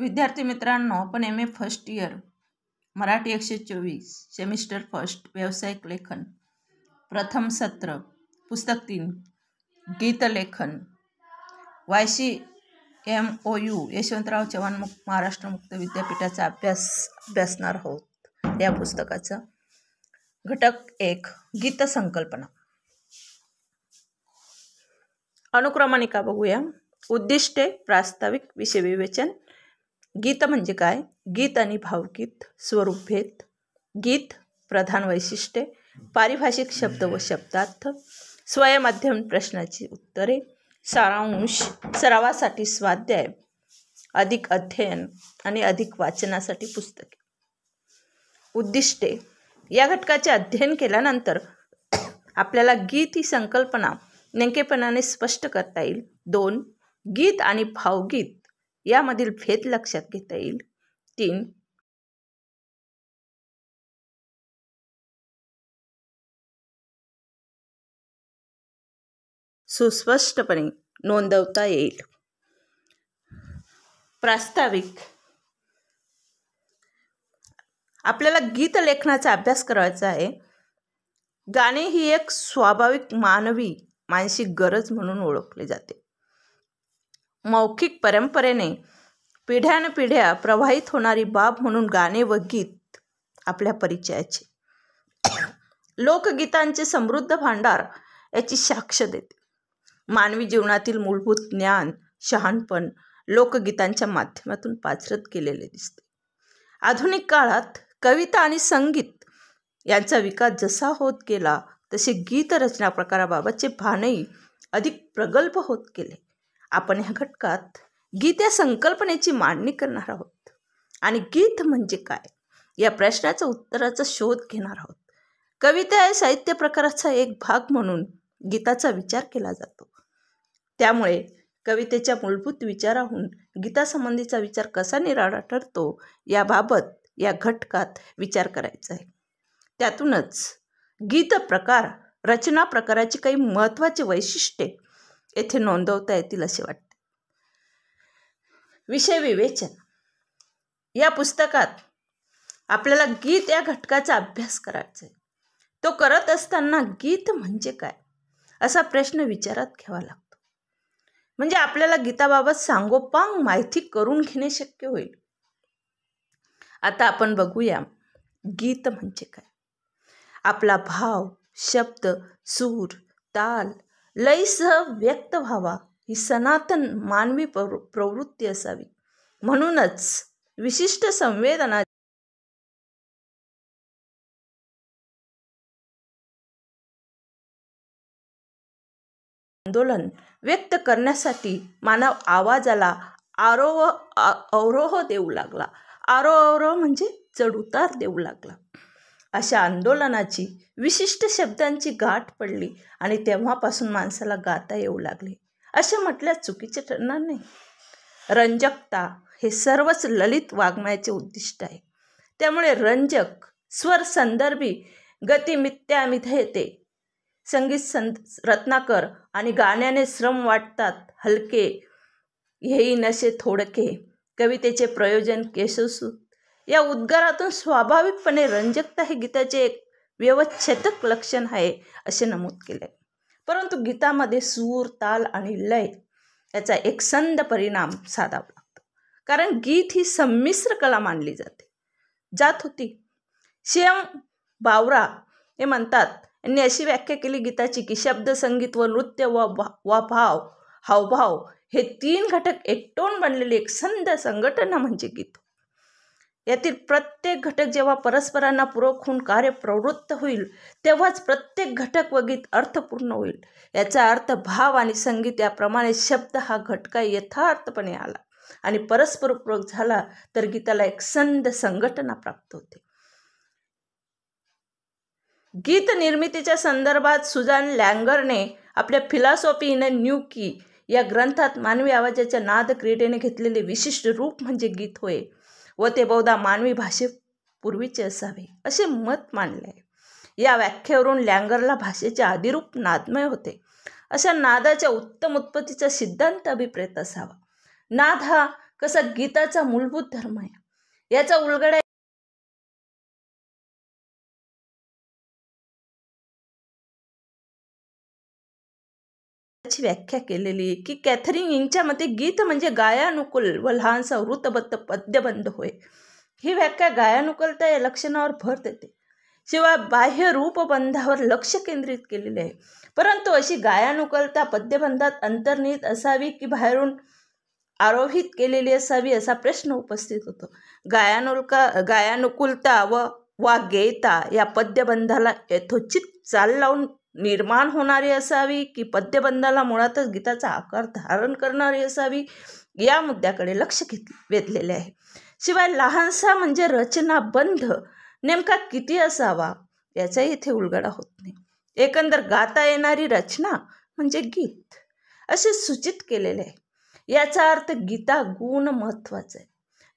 विद्यार्थी मित्रांनो आपण M A first year Marathi एकशे चोवीस सेमिस्टर फर्स्ट व्यावसायिक लेखन प्रथम सत्र पुस्तक तीन गीतलेखन Y C M O U Yashwantrao Chavan मुक्त महाराष्ट्र मुक्त विद्यापीठाचा अभ्यास अभ्यासणार आहोत या पुस्तकाचा घटक एक गीतसंकल्पना संकल्पना अनुक्रमणिका बघूया उद्दिष्टे प्रास्ताविक विषय विवेचन गीत म्हणजे काय गीत आणि भावगीत स्वरूपभेद गीत प्रधान वैशिष्ट्ये पारिभाषिक शब्द व शब्दार्थ स्वयमाध्यम प्रश्नाची उत्तरे सारांश सरावासाठी स्वाध्याय अधिक अध्ययन आणि अधिक वाचनासाठी पुस्तके उद्दिष्टे या घटकाचे अध्ययन केल्यानंतर आपल्याला गीत ही संकल्पना नेमकेपणाने स्पष्ट करता येईल दोन गीत आणि भावगीत यामधील भेद लक्षात घेता येईल तीन सुस्पष्टपणे नोंदवता येईल प्रास्ताविक आपल्याला गीत लेखनाचा अभ्यास करायचा आहे गाणे ही एक स्वाभाविक मानवी मानसिक गरज म्हणून ओळखली जाते मौखिक परंपरेने पिढ्यानपिढ्या प्रवाहित होणारी बाब म्हणून गाणे व गीत आपल्या परिचयाचे लोकगीतांचे समृद्ध भांडार याची साक्ष देते मानवी जीवनातील मूलभूत ज्ञान शहाणपण लोकगीतांच्या माध्यमातून पाचरत केलेले दिसते आधुनिक काळात कविता आणि संगीत यांचा विकास जसा होत गेला तसे गीतरचना प्रकाराबाबतचे भानही अधिक प्रगल्भ होत गेले आपण ह्या घटकात गीत संकल्पनेची मांडणी करणार आहोत आणि गीत म्हणजे काय या प्रश्नाचं उत्तराचा शोध घेणार आहोत कविता या साहित्य प्रकाराचा एक भाग म्हणून गीताचा विचार केला जातो त्यामुळे कवितेच्या मूलभूत विचाराहून गीतासंबंधीचा विचार कसा निराळा ठरतो याबाबत या घटकात विचार करायचा आहे त्यातूनच गीत प्रकार रचना प्रकाराची काही महत्त्वाची वैशिष्ट्ये येथे नोंदवता येतील असे वाटते विषय विवेचन या पुस्तकात आपल्याला गीत या घटकाचा अभ्यास करायचा आहे तो करत असताना गीत म्हणजे काय असा प्रश्न विचारात घ्यावा लागतो म्हणजे आपल्याला गीताबाबत सांगोपांग माहिती करून घेणे शक्य होईल आता आपण बघूया गीत म्हणजे काय आपला भाव शब्द सूर ताल सह व्यक्त व्हावा ही सनातन मानवी प्रवृत्ती असावी म्हणूनच विशिष्ट संवेदना आंदोलन व्यक्त करण्यासाठी मानव आवाजाला आरोह अवरोह देऊ लागला आरोह अवरोह म्हणजे चढउतार देऊ लागला अशा आंदोलनाची विशिष्ट शब्दांची गाठ पडली आणि तेव्हापासून माणसाला गाता येऊ लागले असे म्हटल्यास चुकीचे ठरणार नाही रंजकता हे सर्वच ललित वाङ्मयाचे उद्दिष्ट आहे त्यामुळे रंजक स्वर संदर्भी येते संगीत सं रत्नाकर आणि गाण्याने श्रम वाटतात हलके हेही नशे थोडके कवितेचे प्रयोजन केशसू या उद्गारातून स्वाभाविकपणे रंजकता हे गीताचे एक व्यवच्छेदक लक्षण आहे असे नमूद केले परंतु गीतामध्ये सूर ताल आणि लय याचा एक संद परिणाम साधावा लागतो कारण गीत ही संमिश्र कला मानली जाते जात होती शेम बावरा हे म्हणतात यांनी अशी व्याख्या केली गीताची की शब्द संगीत व नृत्य व वा भाव हावभाव हे तीन घटक एकटोन बनलेले एक संद संघटना म्हणजे गीत यातील प्रत्येक घटक जेव्हा परस्परांना पूरक होऊन कार्य प्रवृत्त होईल तेव्हाच प्रत्येक घटक व गीत अर्थपूर्ण होईल याचा अर्थ भाव आणि संगीत याप्रमाणे शब्द हा घटका यथार्थपणे आला आणि परस्परपूरक झाला तर गीताला एक संद संघटना प्राप्त होते गीत निर्मितीच्या संदर्भात सुजान लँगरने आपल्या फिलॉसॉफी इन अ न्यू की या ग्रंथात मानवी आवाजाच्या नाद क्रीडेने घेतलेले विशिष्ट रूप म्हणजे गीत होय व ते बहुधा मानवी भाषेपूर्वीचे असावे असे मत मांडले या व्याख्येवरून लँगरला भाषेचे अधिरूप नादमय होते अशा नादाच्या उत्तम उत्पत्तीचा सिद्धांत अभिप्रेत असावा नाद हा कसा गीताचा मूलभूत धर्म आहे याचा उलगडा अशी व्याख्या केलेली की कॅथरीन इंगच्या मते गीत म्हणजे गायानुकूल व लहानसा वृत्तबद्ध पद्यबंध होय ही व्याख्या गायानुकूलता या लक्षणावर भर देते शिवाय बाह्य रूपबंधावर लक्ष केंद्रित केलेले आहे परंतु अशी गायानुकूलता पद्यबंधात अंतर्निहित असावी की बाहेरून आरोहित केलेली असावी असा प्रश्न उपस्थित होतो गायानुका गायानुकूलता व वा, वा या पद्यबंधाला यथोचित चाल लावून निर्माण होणारी असावी की पद्यबंधाला मुळातच गीताचा आकार धारण करणारी असावी या मुद्द्याकडे लक्ष घेत वेधलेले आहे शिवाय लहानसा म्हणजे रचनाबंध नेमका किती असावा याचा इथे उलगडा होत नाही एकंदर गाता येणारी रचना म्हणजे गीत असे सूचित केलेले आहे याचा अर्थ गीता गुण महत्वाचा आहे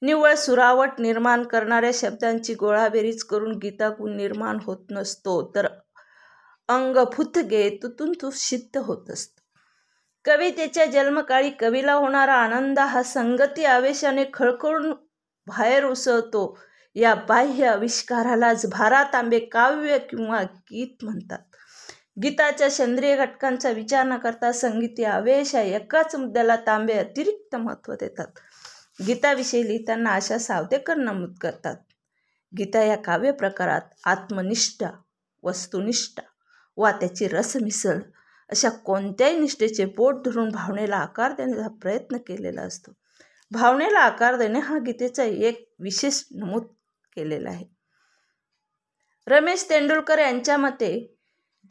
निव्वळ सुरावट निर्माण करणाऱ्या शब्दांची गोळाबेरीज करून गीता गुण निर्माण होत नसतो तर अंग फुथगे तुतून तू सिद्ध होत असत कवितेच्या जन्मकाळी कवीला होणारा आनंद हा संगती आवेशाने खळखळून बाहेर उसळतो या बाह्य आविष्कारालाच भारा तांबे काव्य किंवा गीत म्हणतात गीताच्या सेंद्रिय घटकांचा विचार न करता संगीती आवेश या एकाच मुद्द्याला तांबे अतिरिक्त महत्त्व देतात गीताविषयी लिहिताना आशा सावदेकर नमूद करतात गीता या काव्य प्रकारात आत्मनिष्ठा वस्तुनिष्ठा वा त्याची रसमिसळ अशा कोणत्याही निष्ठेचे पोट धरून भावनेला आकार देण्याचा प्रयत्न केलेला असतो भावनेला आकार देणे हा गीतेचा एक विशेष नमूद केलेला आहे रमेश तेंडुलकर यांच्या मते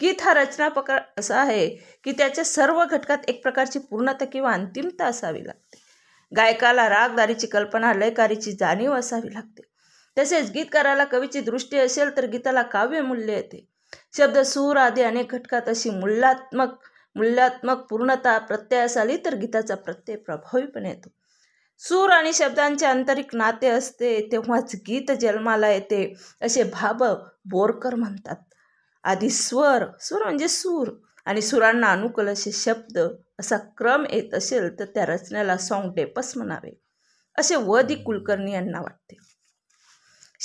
गीत हा रचना प्रकार असा आहे की त्याच्या सर्व घटकात एक प्रकारची पूर्णता किंवा अंतिमता असावी लागते गायकाला रागदारीची कल्पना लयकारीची जाणीव असावी लागते तसेच गीतकाराला कवीची दृष्टी असेल तर गीताला काव्यमूल्य येते शब्द सूर आदी अनेक घटकात अशी मूल्यात्मक मूल्यात्मक पूर्णता प्रत्ययास आली तर गीताचा प्रत्यय प्रभावीपणे येतो सूर आणि शब्दांचे आंतरिक नाते असते तेव्हाच गीत जन्माला येते असे भाब बोरकर म्हणतात आधी स्वर स्वर म्हणजे सूर आणि सुरांना अनुकूल असे शब्द असा क्रम येत असेल तर त्या रचनेला सॉंग डेपस म्हणावे असे वदी कुलकर्णी यांना वाटते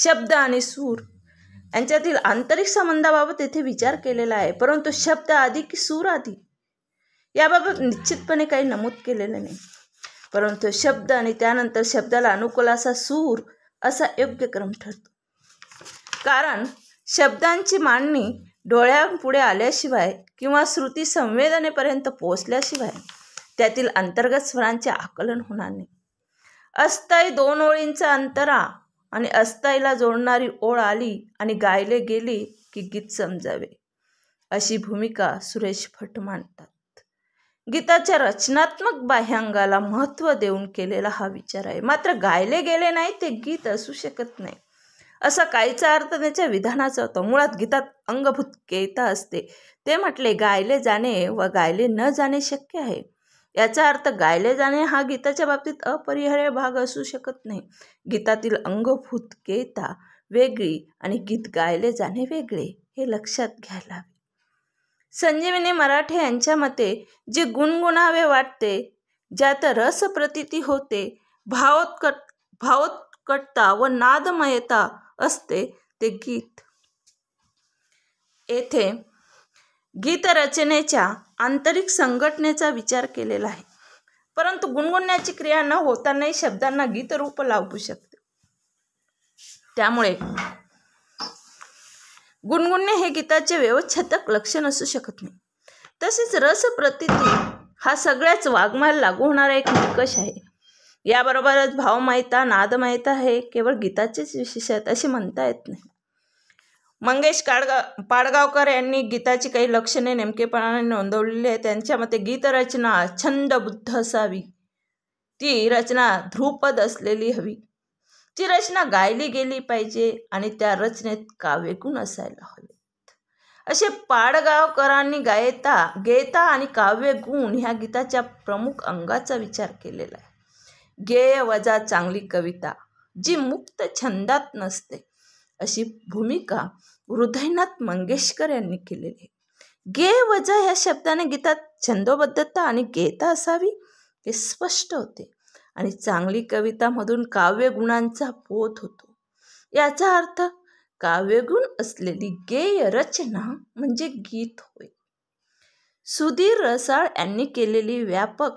शब्द आणि सूर यांच्यातील आंतरिक संबंधाबाबत येथे विचार केलेला आहे परंतु शब्द आधी की सूर आधी याबाबत निश्चितपणे काही नमूद केलेलं नाही परंतु शब्द आणि त्यानंतर शब्दाला अनुकूल असा सूर असा योग्य क्रम ठरतो कारण शब्दांची मांडणी डोळ्यांपुढे आल्याशिवाय किंवा श्रुती संवेदनेपर्यंत पोहोचल्याशिवाय त्यातील अंतर्गत स्वरांचे आकलन होणार नाही अस्थायी दोन ओळींचा अंतरा आणि अस्ताईला जोडणारी ओळ आली आणि गायले गेली की गीत समजावे अशी भूमिका सुरेश भट मांडतात गीताच्या रचनात्मक बाह्यांगाला महत्त्व देऊन केलेला हा विचार आहे मात्र गायले गेले नाही ते गीत असू शकत नाही असा काहीचा अर्थ त्याच्या विधानाचा होता मुळात गीतात अंगभूत केता असते ते म्हटले गायले जाणे व गायले न जाणे शक्य आहे याचा अर्थ गायले जाणे हा गीताच्या बाबतीत अपरिहार्य भाग असू शकत नाही गीतातील अंगभूत गेता वेगळी आणि गीत गायले जाणे वेगळे हे लक्षात घ्यायला हवे संजीवनी मराठे यांच्या मते जे गुणगुणावे वाटते ज्यात रस प्रतिती होते भावोत्कट भावोत्कटता व नादमयता असते ते गीत येथे गीतरचनेच्या आंतरिक संघटनेचा विचार केलेला आहे परंतु गुणगुणण्याची क्रिया न होतानाही शब्दांना गीतरूप लावू शकते त्यामुळे गुणगुणणे हे गीताचे व्यवच्छेदक लक्षण असू शकत नाही तसेच रसप्रतिती हा सगळ्याच वाघमाल लागू होणारा एक निकष आहे याबरोबरच भावमाहिता नादमाहिता हे केवळ गीताचेच विशेष आहेत असे म्हणता येत नाही मंगेश काडगा पाडगावकर यांनी गीताची काही लक्षणे नेमकेपणाने नोंदवलेली आहे त्यांच्या मते गीतरचना बुद्ध असावी ती रचना ध्रुपद असलेली हवी ती रचना गायली गेली पाहिजे आणि त्या रचनेत काव्यगुण असायला हवे असे पाडगावकरांनी गायता गेता आणि काव्यगुण ह्या गीताच्या प्रमुख अंगाचा विचार केलेला आहे गेय वजा चांगली कविता जी मुक्त छंदात नसते अशी भूमिका हृदयनाथ मंगेशकर यांनी केलेली आहे गे वजा ह्या शब्दाने गीतात छंदोबद्धता आणि गेता असावी हे स्पष्ट होते आणि चांगली कवितामधून काव्यगुणांचा बोध होतो याचा अर्थ काव्यगुण असलेली गेय रचना म्हणजे गीत होय सुधीर रसाळ यांनी केलेली व्यापक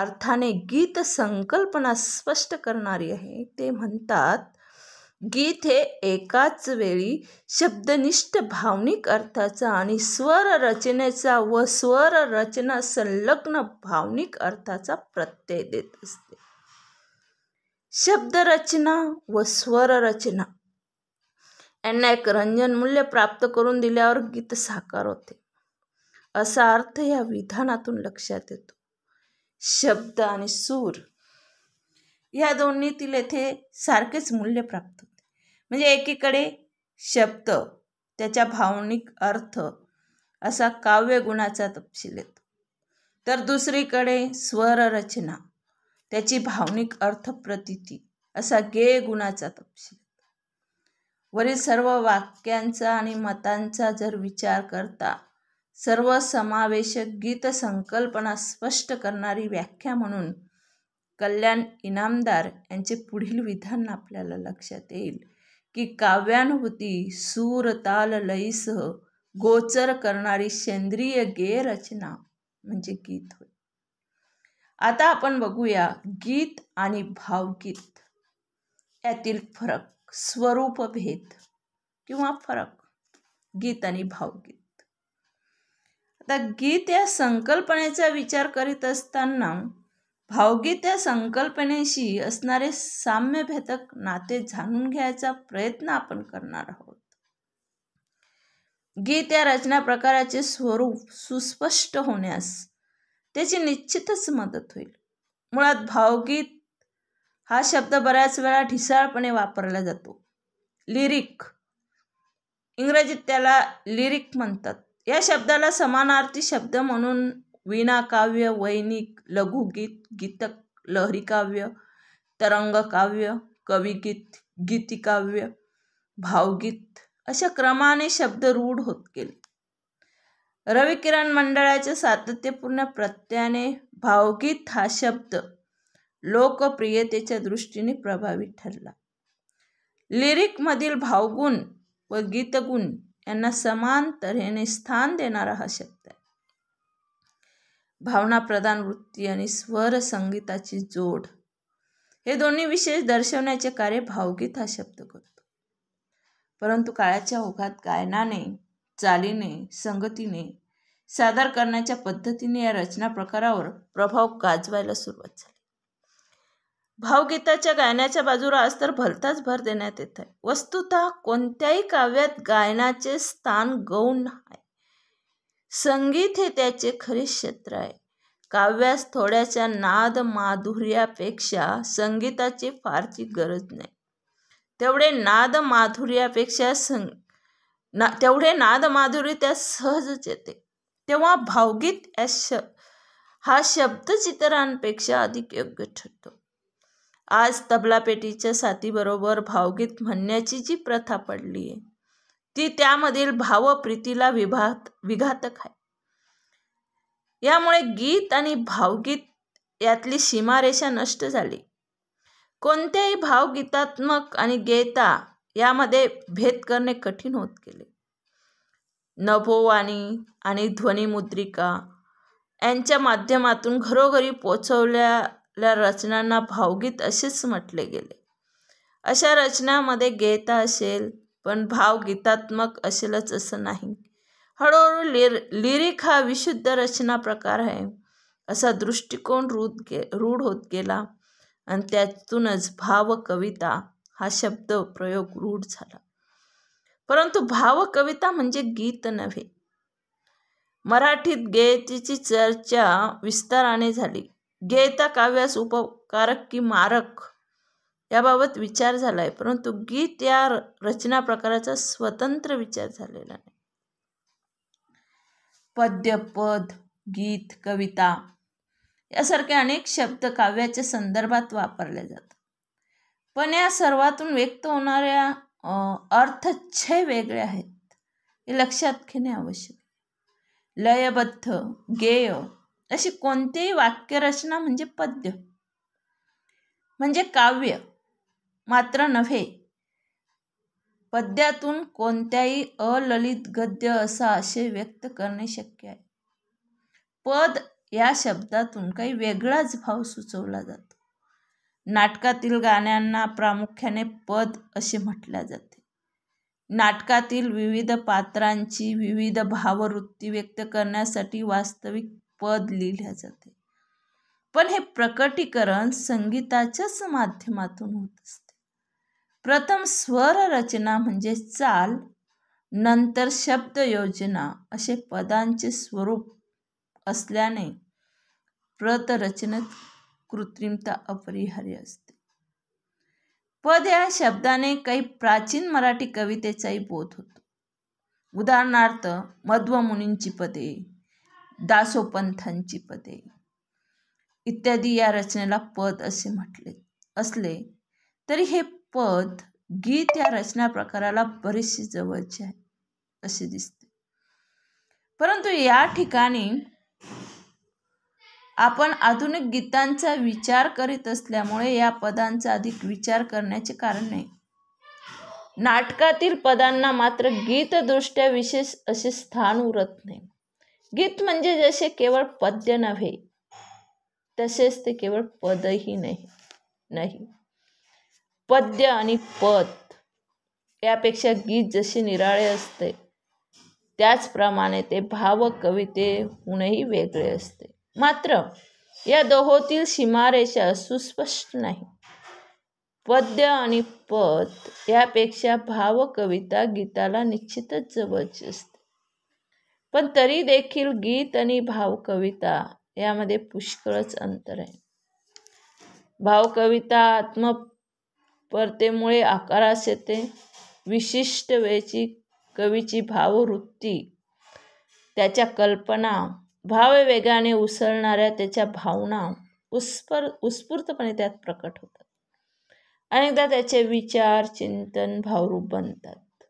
अर्थाने गीत संकल्पना स्पष्ट करणारी आहे ते म्हणतात गीत हे एकाच वेळी शब्दनिष्ठ भावनिक अर्थाचा आणि स्वर रचनेचा व स्वर रचना संलग्न भावनिक अर्थाचा प्रत्यय देत असते शब्दरचना व स्वररचना यांना एक रंजन मूल्य प्राप्त करून दिल्यावर गीत साकार होते असा अर्थ या विधानातून लक्षात येतो शब्द आणि सूर या दोन्हीतील येथे सारखेच मूल्य प्राप्त होते म्हणजे एकीकडे शब्द त्याच्या भावनिक अर्थ असा काव्य गुणाचा तपशील येतो तर दुसरीकडे स्वररचना त्याची भावनिक अर्थ प्रतिती असा गे गुणाचा तपशील वरील सर्व वाक्यांचा आणि मतांचा जर विचार करता सर्व समावेशक गीत संकल्पना स्पष्ट करणारी व्याख्या म्हणून कल्याण इनामदार यांचे पुढील विधान आपल्याला लक्षात येईल की काव्यानुभूती ताल लयीसह गोचर करणारी सेंद्रिय गेय रचना म्हणजे गीत होय आता आपण बघूया गीत आणि भावगीत यातील फरक स्वरूप भेद किंवा फरक गीत आणि भावगीत आता गीत या संकल्पनेचा विचार करीत असताना भावगीत या संकल्पनेशी असणारे साम्यभेदक नाते जाणून घ्यायचा प्रयत्न आपण करणार आहोत गीत या रचना प्रकाराचे स्वरूप सुस्पष्ट होण्यास त्याची निश्चितच मदत होईल मुळात भावगीत हा शब्द बऱ्याच वेळा ढिसाळपणे वापरला जातो लिरिक इंग्रजीत त्याला लिरिक म्हणतात या शब्दाला समानार्थी शब्द म्हणून काव्य वैनिक लघुगीत गीतक काव्य तरंगकाव्य गीत गीतिकाव्य भावगीत अशा क्रमाने शब्द रूढ होत गेले रविकिरण मंडळाच्या सातत्यपूर्ण प्रत्येने भावगीत हा शब्द लोकप्रियतेच्या दृष्टीने प्रभावी ठरला लिरिकमधील भावगुण व गीतगुण यांना समान तऱ्हेने स्थान देणारा हा शब्द आहे भावनाप्रधान वृत्ती आणि स्वर संगीताची जोड हे दोन्ही विशेष दर्शवण्याचे कार्य भावगीत हा शब्द करतो परंतु काळाच्या ओघात गायनाने चालीने संगतीने सादर करण्याच्या पद्धतीने या रचना प्रकारावर प्रभाव गाजवायला सुरुवात झाली भावगीताच्या गायनाच्या बाजूला आज तर भलताच भर देण्यात येत आहे वस्तुतः कोणत्याही काव्यात गायनाचे स्थान गौण आहे संगीत हे त्याचे खरे क्षेत्र आहे काव्यास थोड्याशा नाद माधुर्यापेक्षा संगीताची फारची गरज नाही तेवढे नाद माधुर्यापेक्षा सं ना तेवढे नाद माधुर्य त्या सहजच येते तेव्हा भावगीत या श हा शब्द चित्रांपेक्षा अधिक योग्य ठरतो आज तबलापेटीच्या साथीबरोबर भावगीत म्हणण्याची जी प्रथा पडली आहे ती त्यामधील भाव प्रीतीला विभात विघातक आहे यामुळे गीत आणि भावगीत यातली सीमारेषा नष्ट झाली कोणत्याही भावगीतात्मक आणि गेता यामध्ये भेद करणे कठीण होत गेले नभोवाणी आणि ध्वनिमुद्रिका यांच्या माध्यमातून घरोघरी पोचवल्या रचनांना भावगीत असेच म्हटले गेले अशा रचनामध्ये गेता असेल पण भाव गीतात्मक असेलच असं नाही हळूहळू लिर लिरिक हा विशुद्ध रचना प्रकार आहे असा दृष्टिकोन रूढ गे रूढ होत गेला आणि त्यातूनच भाव कविता हा शब्द प्रयोग रूढ झाला परंतु भाव कविता म्हणजे गीत नव्हे मराठीत गेयतेची चर्चा विस्ताराने झाली गेयता काव्यास उपकारक की मारक याबाबत विचार झाला आहे परंतु गीत या रचना प्रकाराचा स्वतंत्र विचार झालेला नाही पद्य पद गीत कविता यासारखे अनेक शब्द काव्याच्या संदर्भात वापरले जातात पण या सर्वातून व्यक्त होणाऱ्या अर्थच्छय वेगळे आहेत हे लक्षात घेणे आवश्यक लयबद्ध गेय अशी कोणतीही वाक्यरचना म्हणजे पद्य म्हणजे काव्य मात्र नव्हे पद्यातून कोणत्याही अललित गद्य असा असे व्यक्त करणे शक्य आहे पद या शब्दातून काही वेगळाच भाव सुचवला जातो नाटकातील गाण्यांना प्रामुख्याने पद असे म्हटल्या जाते नाटकातील विविध पात्रांची विविध भाववृत्ती व्यक्त करण्यासाठी वास्तविक पद लिहिले जाते पण हे प्रकटीकरण संगीताच्याच माध्यमातून होत असते प्रथम स्वर रचना म्हणजे चाल नंतर शब्द योजना असे पदांचे स्वरूप असल्याने प्रतरचनेत कृत्रिमता अपरिहार्य असते पद या शब्दाने काही प्राचीन मराठी कवितेचाही बोध होतो उदाहरणार्थ मध्वमुनींची पदे दासोपंथांची पदे इत्यादी या रचनेला पद असे म्हटले असले तरी हे पद गीत या रचना प्रकाराला बरीचशी जवळची आहे असे दिसते परंतु या ठिकाणी आपण आधुनिक गीतांचा विचार करीत असल्यामुळे या पदांचा अधिक विचार करण्याचे कारण नाही नाटकातील पदांना मात्र गीतदृष्ट्या विशेष असे स्थान उरत नाही गीत म्हणजे जसे केवळ पद्य नव्हे तसेच ते केवळ पदही नाही नाही पद्य आणि पद यापेक्षा गीत जसे निराळे असते त्याचप्रमाणे ते भाव कवितेहूनही वेगळे असते मात्र या दोहोतील सीमारेषा सुस्पष्ट नाही पद्य आणि पद यापेक्षा भाव कविता गीताला निश्चितच जवळची असते पण तरी देखील गीत आणि भावकविता यामध्ये पुष्कळच अंतर आहे भावकविता आत्म परतेमुळे आकारास येते विशिष्ट वेळची कवीची भाववृत्ती त्याच्या कल्पना भाववेगाने उसळणाऱ्या त्याच्या भावना उत्स्फर उत्स्फूर्तपणे त्यात प्रकट होतात अनेकदा त्याचे विचार चिंतन भावरूप बनतात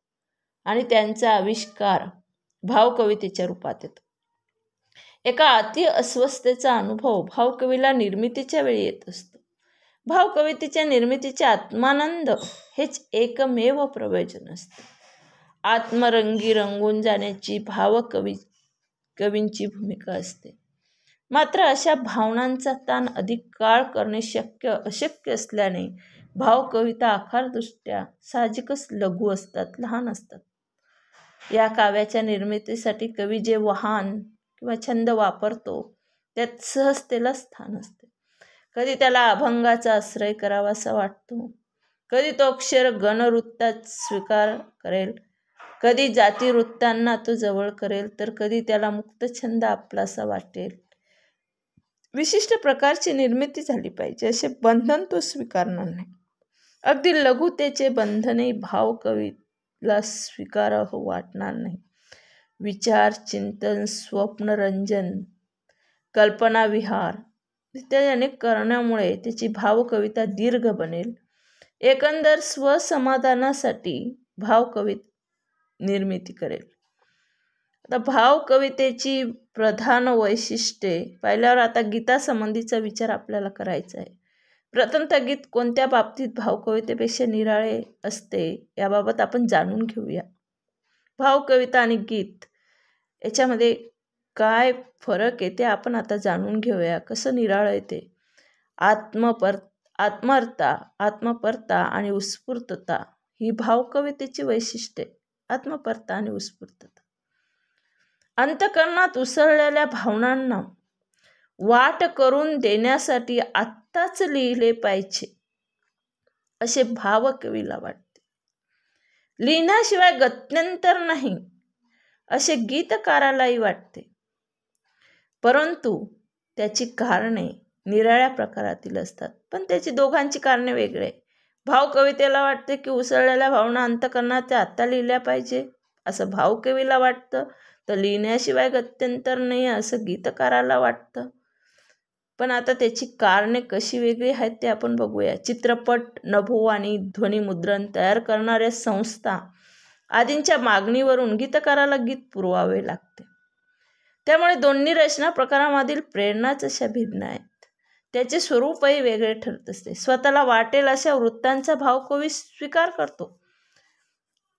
आणि त्यांचा आविष्कार भावकवितेच्या रूपात येतो एका अति अस्वस्थतेचा अनुभव भावकवीला निर्मितीच्या वेळी येत असतो भावकवितेच्या निर्मितीचे आत्मानंद हेच एकमेव प्रयोजन असते आत्मरंगी रंगून जाण्याची भावकवी कवींची भूमिका असते मात्र अशा भावनांचा ताण अधिक काळ करणे शक्य अशक्य असल्याने भावकविता आकारदृष्ट्या साहजिकच लघु असतात लहान असतात या काव्याच्या निर्मितीसाठी कवी जे वाहन किंवा छंद वापरतो त्यात सहजतेला स्थान असतं कधी त्याला अभंगाचा आश्रय करावा असा वाटतो कधी तो अक्षर गणवृत्तात स्वीकार करेल कधी जातीवृत्तांना तो जवळ करेल तर कधी त्याला मुक्तछंद आपलासा वाटेल विशिष्ट प्रकारची निर्मिती झाली पाहिजे असे बंधन तो स्वीकारणार नाही अगदी लघुतेचे बंधने भाव कवीला स्वीकार वाटणार नाही विचार चिंतन स्वप्नरंजन विहार इत्यादी करण्यामुळे त्याची भावकविता दीर्घ बनेल एकंदर स्वसमाधानासाठी भावकवित निर्मिती करेल आता भावकवितेची प्रधान वैशिष्ट्ये पाहिल्यावर आता गीतासंबंधीचा विचार आपल्याला करायचा आहे प्रथमतः गीत कोणत्या बाबतीत भावकवितेपेक्षा निराळे असते याबाबत आपण जाणून घेऊया भावकविता आणि गीत याच्यामध्ये काय फरक आहे ते आपण आता जाणून घेऊया कसं निराळं येते आत्मपर आत्मरता आत्मपरता आणि उत्स्फूर्तता ही भावकवितेची वैशिष्ट्ये आत्मपरता आणि उत्स्फूर्तता अंतकरणात उसळलेल्या भावनांना वाट करून देण्यासाठी आत्ताच लिहिले पाहिजे असे भाव वाटते लिहिण्याशिवाय गत्यंतर नाही असे गीतकारालाही वाटते परंतु त्याची कारणे निराळ्या प्रकारातील असतात पण त्याची दोघांची कारणे वेगळे भाव कवितेला वाटते की उसळलेल्या भावना अंतकरणात त्या आत्ता लिहिल्या पाहिजे असं भाव कवीला वाटतं तर लिहिण्याशिवाय गत्यंतर नाही असं गीतकाराला वाटतं पण आता त्याची कारणे कशी वेगळी आहेत ते आपण बघूया चित्रपट नभो आणि ध्वनिमुद्रण तयार करणाऱ्या संस्था आदींच्या मागणीवरून गीतकाराला गीत पुरवावे लागते त्यामुळे दोन्ही रचना प्रकारामधील प्रेरणाच अशा भिन्न आहेत त्याचे स्वरूपही वेगळे ठरत असते स्वतःला वाटेल अशा वृत्तांचा भाव कवी स्वीकार करतो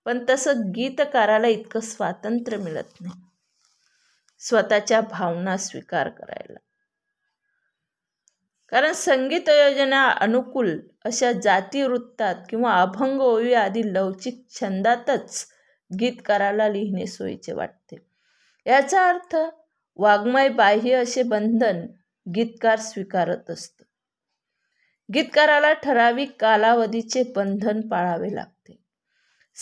पण तसं गीतकाराला इतकं स्वातंत्र्य मिळत नाही स्वतःच्या भावना स्वीकार करायला कारण संगीत योजना अनुकूल अशा जातीवृत्तात किंवा अभंग ओवी आदी लवचिक छंदातच गीतकाराला लिहिणे सोयीचे वाटते याचा अर्थ वाङ्मय बाह्य असे बंधन गीतकार स्वीकारत असत गीतकाराला ठराविक कालावधीचे बंधन पाळावे लागते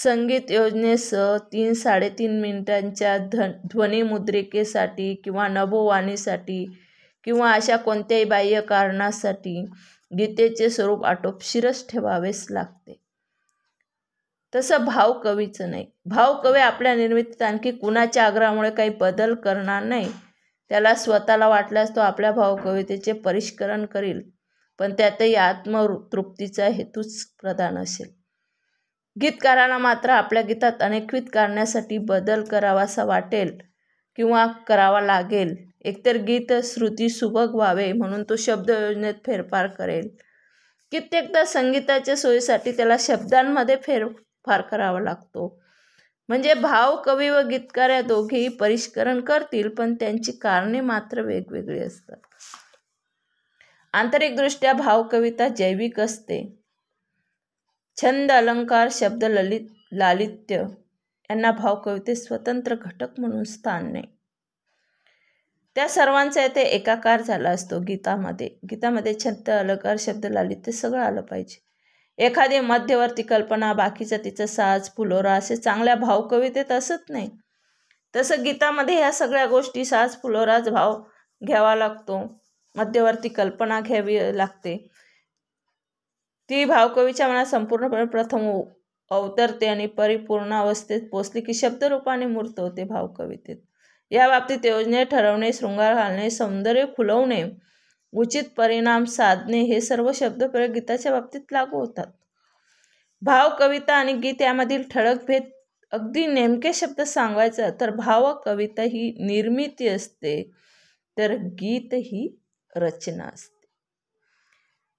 संगीत योजनेसह तीन साडेतीन मिनिटांच्या धन ध्वनिमुद्रिकेसाठी किंवा नभोवाणीसाठी किंवा अशा कोणत्याही बाह्य कारणासाठी गीतेचे स्वरूप शिरस ठेवावेच लागते तसं भाव कवीचं नाही भाव कवी आपल्या निर्मितीत आणखी कुणाच्या आग्रहामुळे काही बदल करणार नाही त्याला स्वतःला वाटल्यास तो आपल्या भावकवितेचे परिष्करण करील पण त्यातही आत्मतृप्तीचा हेतूच प्रधान असेल गीतकाराला मात्र आपल्या गीतात अनेकविध कारणासाठी बदल करावासा वाटेल किंवा करावा लागेल एकतर गीत श्रुती सुबक व्हावे म्हणून तो शब्द योजनेत फेरफार करेल कित्येकदा संगीताच्या सोयीसाठी त्याला शब्दांमध्ये फेरफार करावा लागतो म्हणजे भाव कवी व गीतकार या दोघेही परिष्करण करतील पण त्यांची कारणे मात्र वेगवेगळी असतात आंतरिकदृष्ट्या कविता जैविक असते छंद अलंकार शब्द ललित लालित्य यांना भावकविते स्वतंत्र घटक म्हणून स्थान नाही त्या सर्वांचा येथे एकाकार झाला असतो गीतामध्ये गीतामध्ये छंद अलंकार शब्द लालित्य सगळं आलं पाहिजे एखादी मध्यवर्ती कल्पना बाकीचा तिचं साज फुलोरा असे चांगल्या भाव कवितेत असत नाही तसं गीतामध्ये ह्या सगळ्या गोष्टी साज फुलोराच भाव घ्यावा लागतो मध्यवर्ती कल्पना घ्यावी लागते ती भावकवीच्या मनात संपूर्णपणे प्रथम अवतरते आणि परिपूर्ण अवस्थेत पोचली की शब्दरूपाने मूर्त होते भावकवितेत या बाबतीत योजने ठरवणे शृंगार घालणे सौंदर्य खुलवणे उचित परिणाम साधणे हे सर्व शब्दप्रयोग गीताच्या बाबतीत लागू होतात भाव कविता आणि गीत यामधील ठळक भेद अगदी नेमके शब्द सांगायचा तर भाव कविता ही निर्मिती असते तर गीत ही रचना असते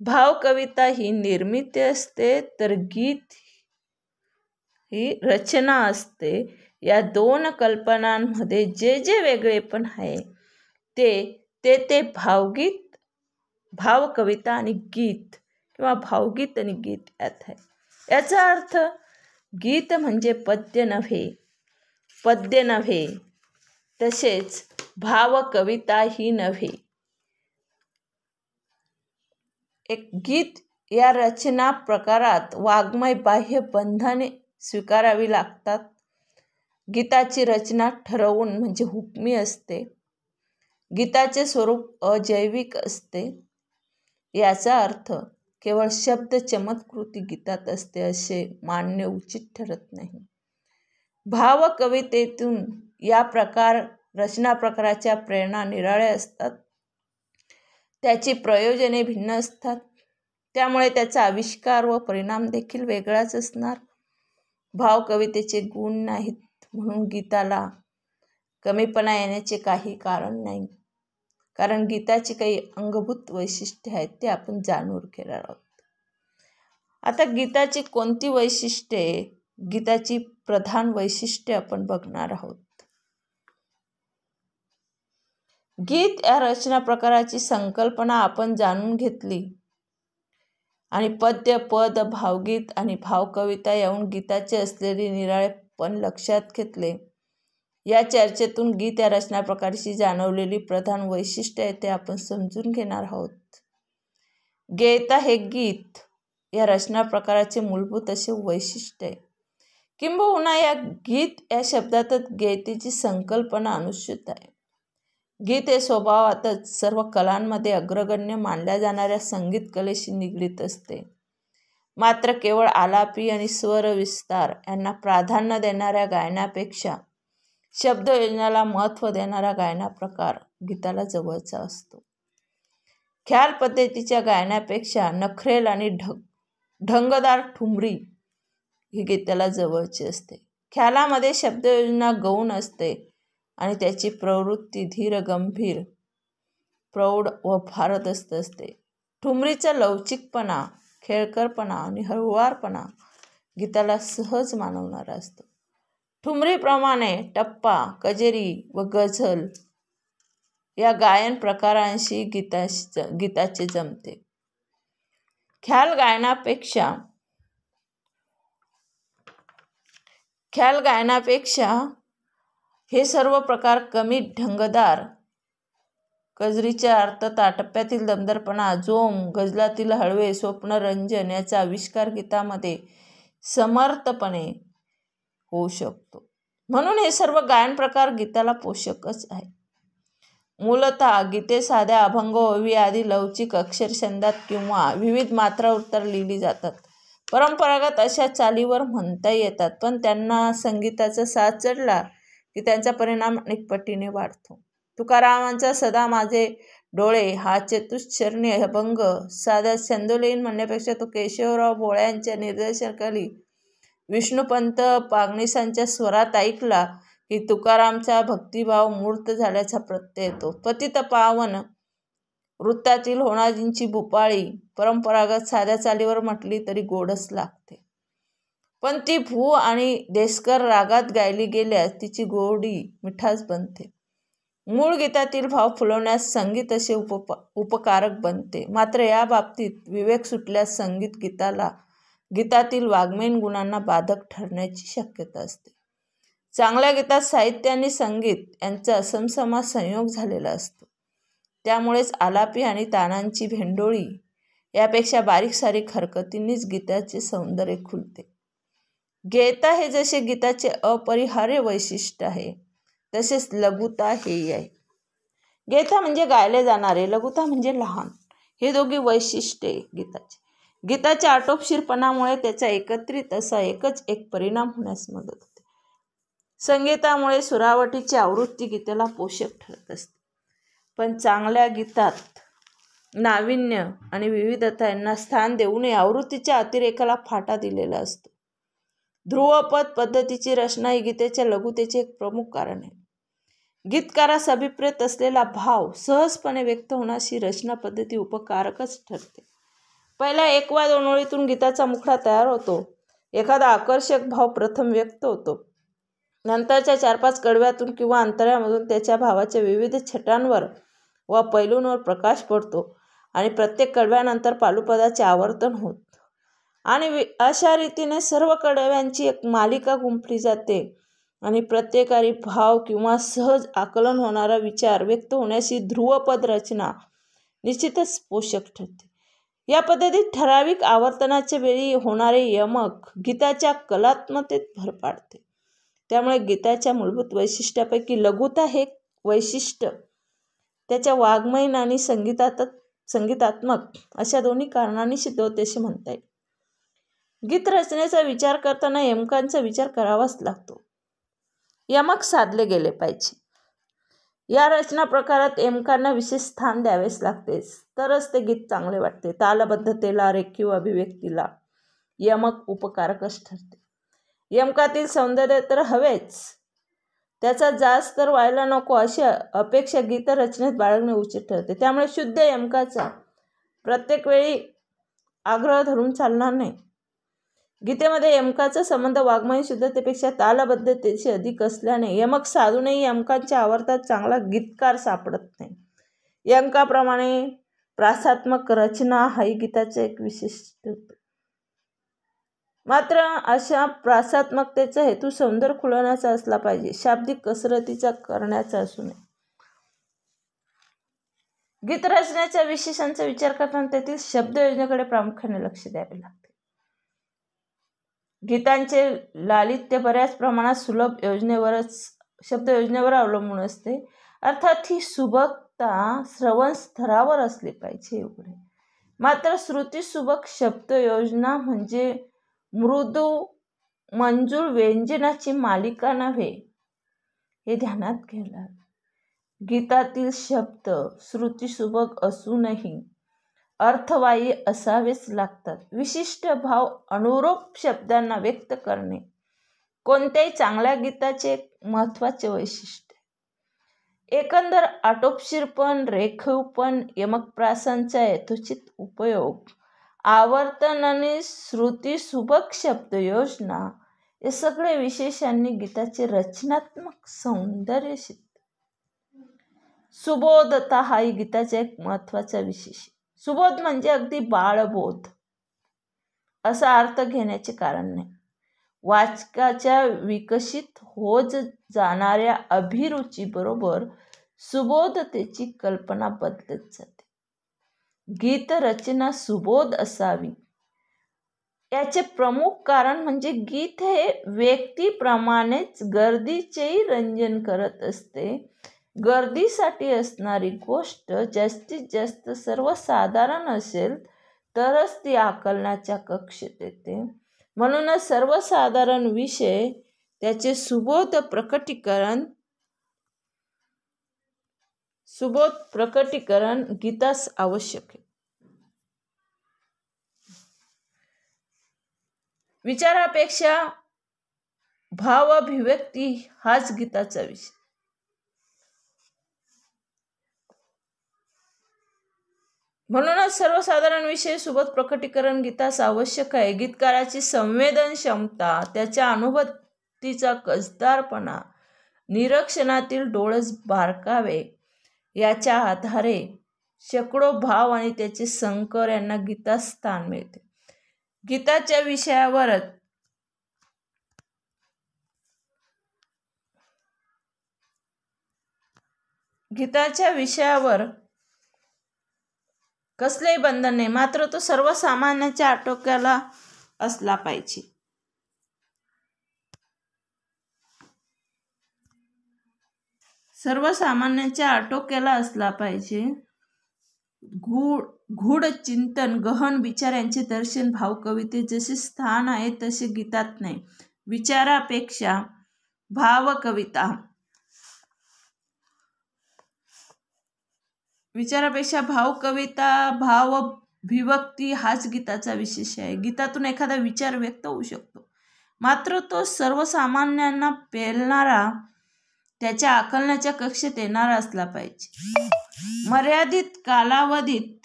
भाव कविता ही निर्मिती असते तर गीत ही रचना असते या दोन कल्पनांमध्ये जे जे वेगळेपण आहे ते ते ते भावगीत भाव कविता आणि गीत किंवा भावगीत आणि गीत यात आहे याचा अर्थ गीत म्हणजे पद्य नव्हे पद्य नव्हे तसेच भावकविता ही नव्हे एक गीत या रचना प्रकारात वाग्मय बाह्य बंधने स्वीकारावी लागतात गीताची रचना ठरवून म्हणजे हुकमी असते गीताचे स्वरूप अजैविक असते याचा अर्थ केवळ शब्द चमत्कृती गीतात असते असे मानणे उचित ठरत नाही भाव कवितेतून या प्रकार रचना प्रकाराच्या प्रेरणा निराळ्या असतात त्याची प्रयोजने भिन्न असतात त्यामुळे त्याचा आविष्कार व परिणाम देखील वेगळाच असणार भाव कवितेचे गुण नाहीत म्हणून गीताला कमीपणा येण्याचे काही कारण नाही कारण गीताची काही अंगभूत वैशिष्ट्ये आहेत ते आपण जाणून घेणार आहोत आता गीताची कोणती वैशिष्ट्ये गीताची प्रधान वैशिष्ट्ये आपण बघणार आहोत गीत या रचना प्रकाराची संकल्पना आपण जाणून घेतली आणि पद्य पद भावगीत आणि भावकविता याहून गीताचे असलेले निराळेपण लक्षात घेतले या चर्चेतून गीत या रचना प्रकारची जाणवलेली प्रधान वैशिष्ट्य आहे ते आपण समजून घेणार आहोत गेता हे गीत या रचना प्रकाराचे मूलभूत असे वैशिष्ट्य आहे किंबहुना या गीत या शब्दातच गेयतेची संकल्पना अनुसूत आहे गीत हे स्वभावातच सर्व कलांमध्ये अग्रगण्य मानल्या जाणाऱ्या संगीत कलेशी निगडीत असते मात्र केवळ आलापी आणि स्वर विस्तार यांना प्राधान्य देणाऱ्या गायनापेक्षा शब्दयोजनाला महत्त्व देणारा गायना प्रकार गीताला जवळचा असतो ख्याल पद्धतीच्या गायनापेक्षा नखरेल आणि ढग ढंगदार ठुमरी ही गीताला जवळची असते ख्यालामध्ये शब्दयोजना गौण असते आणि त्याची प्रवृत्ती धीर गंभीर प्रौढ व भारदस्त असते ठुमरीचा लवचिकपणा खेळकरपणा आणि हळुवारपणा गीताला सहज मानवणारा असतो ठुमरीप्रमाणे टप्पा कजेरी व गझल या गायन प्रकारांशी गीता गीताचे जमते ख्याल गायनापेक्षा ख्याल गायनापेक्षा हे सर्व प्रकार कमी ढंगदार कजरीच्या अर्थता टप्प्यातील दमदारपणा जोम गजलातील हळवे स्वप्नरंजन याचा आविष्कार गीतामध्ये समर्थपणे होऊ शकतो म्हणून हे सर्व गायन प्रकार गीताला पोषकच आहे मूलत गीते साध्या अभंग ओवी आदी लवचिक अक्षरछंदात किंवा विविध मात्रा उत्तर लिहिली जातात परंपरागत अशा चालीवर म्हणता येतात पण त्यांना संगीताचा साथ चढला की त्यांचा परिणाम अनेक पटीने वाढतो तुकारामांचा सदा माझे डोळे हा चतुश्चरणी अभंग साध्या छंदोलीन म्हणण्यापेक्षा तो केशवराव भोळ्यांच्या निर्देशाखाली विष्णुपंत पागणीसांच्या स्वरात ऐकला की तुकारामचा भक्तिभाव मूर्त झाल्याचा प्रत्यय येतो पतित पावन वृत्तातील होणाजींची भूपाळी परंपरागत साध्या चालीवर म्हटली तरी गोडच लागते पण ती भू आणि देशकर रागात गायली गेल्यास तिची गोडी मिठास बनते मूळ गीतातील भाव फुलवण्यास संगीत असे उप उपकारक बनते मात्र या बाबतीत विवेक सुटल्यास संगीत गीताला गीतातील वाग्मेन गुणांना बाधक ठरण्याची शक्यता असते चांगल्या गीतात साहित्य आणि संगीत यांचा असमसमा संयोग झालेला असतो त्यामुळेच आलापी आणि तानांची भेंडोळी यापेक्षा बारीक सारीक हरकतींनीच गीताचे सौंदर्य खुलते गेता हे जसे गीताचे अपरिहार्य वैशिष्ट्य आहे तसेच लघुता हेही आहे गेता म्हणजे गायले जाणारे लघुता म्हणजे लहान हे दोघी वैशिष्ट्ये गीताचे गीताच्या आटोपशीरपणामुळे त्याचा एकत्रित असा एकच एक परिणाम होण्यास मदत होते संगीतामुळे सुरावटीची आवृत्ती गीतेला पोषक ठरत असते पण चांगल्या गीतात नाविन्य आणि विविधता यांना स्थान देऊनही आवृत्तीच्या अतिरेकाला फाटा दिलेला असतो ध्रुवपद पद्धतीची रचना ही गीतेच्या लघुतेचे एक प्रमुख कारण आहे गीतकारास अभिप्रेत असलेला भाव सहजपणे व्यक्त होण्याशी रचना पद्धती उपकारकच ठरते पहिल्या एकवाद ओळीतून गीताचा मुखडा तयार होतो एखादा आकर्षक भाव प्रथम व्यक्त होतो नंतरच्या चार पाच कडव्यातून किंवा अंतरामधून त्याच्या भावाच्या विविध छटांवर व पैलूंवर प्रकाश पडतो आणि प्रत्येक कडव्यानंतर पालुपदाचे आवर्तन होत आणि अशा रीतीने सर्व कडव्यांची एक मालिका गुंफली जाते आणि प्रत्येकारी भाव किंवा सहज आकलन होणारा विचार व्यक्त होण्याची ध्रुवपद रचना निश्चितच पोषक ठरते या पद्धतीत ठराविक आवर्तनाच्या वेळी होणारे यमक गीताच्या कलात्मतेत भर पाडते त्यामुळे गीताच्या मूलभूत वैशिष्ट्यापैकी लघुता हे वैशिष्ट्य त्याच्या वाङ्मयीन आणि संगीतात संगीतात्मक अशा दोन्ही कारणांनी होते असे म्हणता येईल गीत रचनेचा विचार करताना यमकांचा विचार करावाच लागतो यमक साधले गेले पाहिजे या रचना प्रकारात एमकांना विशेष स्थान द्यावेच लागतेच तरच ते गीत चांगले वाटते तालबद्धतेला रेखीव अभिव्यक्तीला यमक उपकारकच ठरते यमकातील सौंदर्य तर हवेच त्याचा जास्त तर व्हायला नको अशी अपेक्षा गीत रचनेत बाळगणे उचित ठरते त्यामुळे शुद्ध यमकाचा प्रत्येक वेळी आग्रह धरून चालणार नाही गीतेमध्ये यमकाचा संबंध वाग्मय शुद्धतेपेक्षा तालबद्धतेशी अधिक असल्याने यमक साधूनही यमकांच्या आवर्तात चांगला गीतकार सापडत नाही यमकाप्रमाणे प्रासात्मक रचना हाही गीताचं एक विशिष्ट मात्र अशा प्रासात्मकतेचा हेतू सौंदर्य खुलवण्याचा असला पाहिजे शाब्दिक कसरतीचा करण्याचा असू नये गीतरचनेच्या विशेषांचा विचार करताना त्यातील शब्द योजनेकडे प्रामुख्याने लक्ष द्यावे लागते गीतांचे लालित्य बऱ्याच प्रमाणात सुलभ योजनेवरच शब्द योजनेवर अवलंबून असते अर्थात ही सुबकता श्रवण स्तरावर असली पाहिजे एवढे मात्र शब्द योजना म्हणजे मृदू मंजूर व्यंजनाची मालिका नव्हे हे ध्यानात घ्यायला गीतातील शब्द श्रुतीसुबक असूनही अर्थवाही असावेच लागतात विशिष्ट भाव अनुरूप शब्दांना व्यक्त करणे कोणत्याही चांगल्या गीताचे महत्त्वाचे वैशिष्ट्य एकंदर आटोपशीरपण रेखीवपण यमकप्रासांचा यथोचित उपयोग आवर्तन आणि श्रुती सुबक शब्द योजना हे सगळे विशेषांनी गीताचे रचनात्मक सौंदर्य सिद्ध सुबोधता हा ही गीताचा एक महत्त्वाचा विशेष सुबोध म्हणजे अगदी बाळबोध असा अर्थ घेण्याचे कारण नाही वाचकाच्या विकसित होत जाणाऱ्या अभिरुचीबरोबर सुबोधतेची कल्पना बदलत जाते गीतरचना सुबोध असावी याचे प्रमुख कारण म्हणजे गीत हे व्यक्तीप्रमाणेच गर्दीचेही रंजन करत असते गर्दीसाठी असणारी गोष्ट जास्तीत जास्त सर्वसाधारण असेल तरच ती आकलनाच्या कक्षेत येते म्हणूनच सर्वसाधारण विषय त्याचे सुबोध प्रकटीकरण सुबोध प्रकटीकरण गीतास आवश्यक आहे विचारापेक्षा भावाभिव्यक्ती हाच गीताचा विषय म्हणूनच सर्वसाधारण विषय सोबत प्रकटीकरण गीतास आवश्यक आहे गीतकाराची संवेदन क्षमता त्याच्या अनुभूतीचा कसदारपणा निरीक्षणातील डोळस बारकावे याच्या आधारे शेकडो भाव आणि त्याचे संकर यांना गीता स्थान मिळते गीताच्या विषयावर गीताच्या विषयावर कसलेही बंधन नाही मात्र तो सर्वसामान्याच्या आटोक्याला असला पाहिजे सर्वसामान्यांच्या आटोक्याला असला पाहिजे गूढ गूढ चिंतन गहन विचार यांचे दर्शन कविते जसे स्थान आहे तसे गीतात नाही विचारापेक्षा भावकविता विचारापेक्षा भाव कविता भाव विभक्ती हाच गीताचा विशेष आहे गीतातून एखादा विचार व्यक्त होऊ शकतो मात्र तो सर्वसामान्यांना पेलणारा त्याच्या आकलनाच्या कक्षेत येणारा असला पाहिजे मर्यादित कालावधीत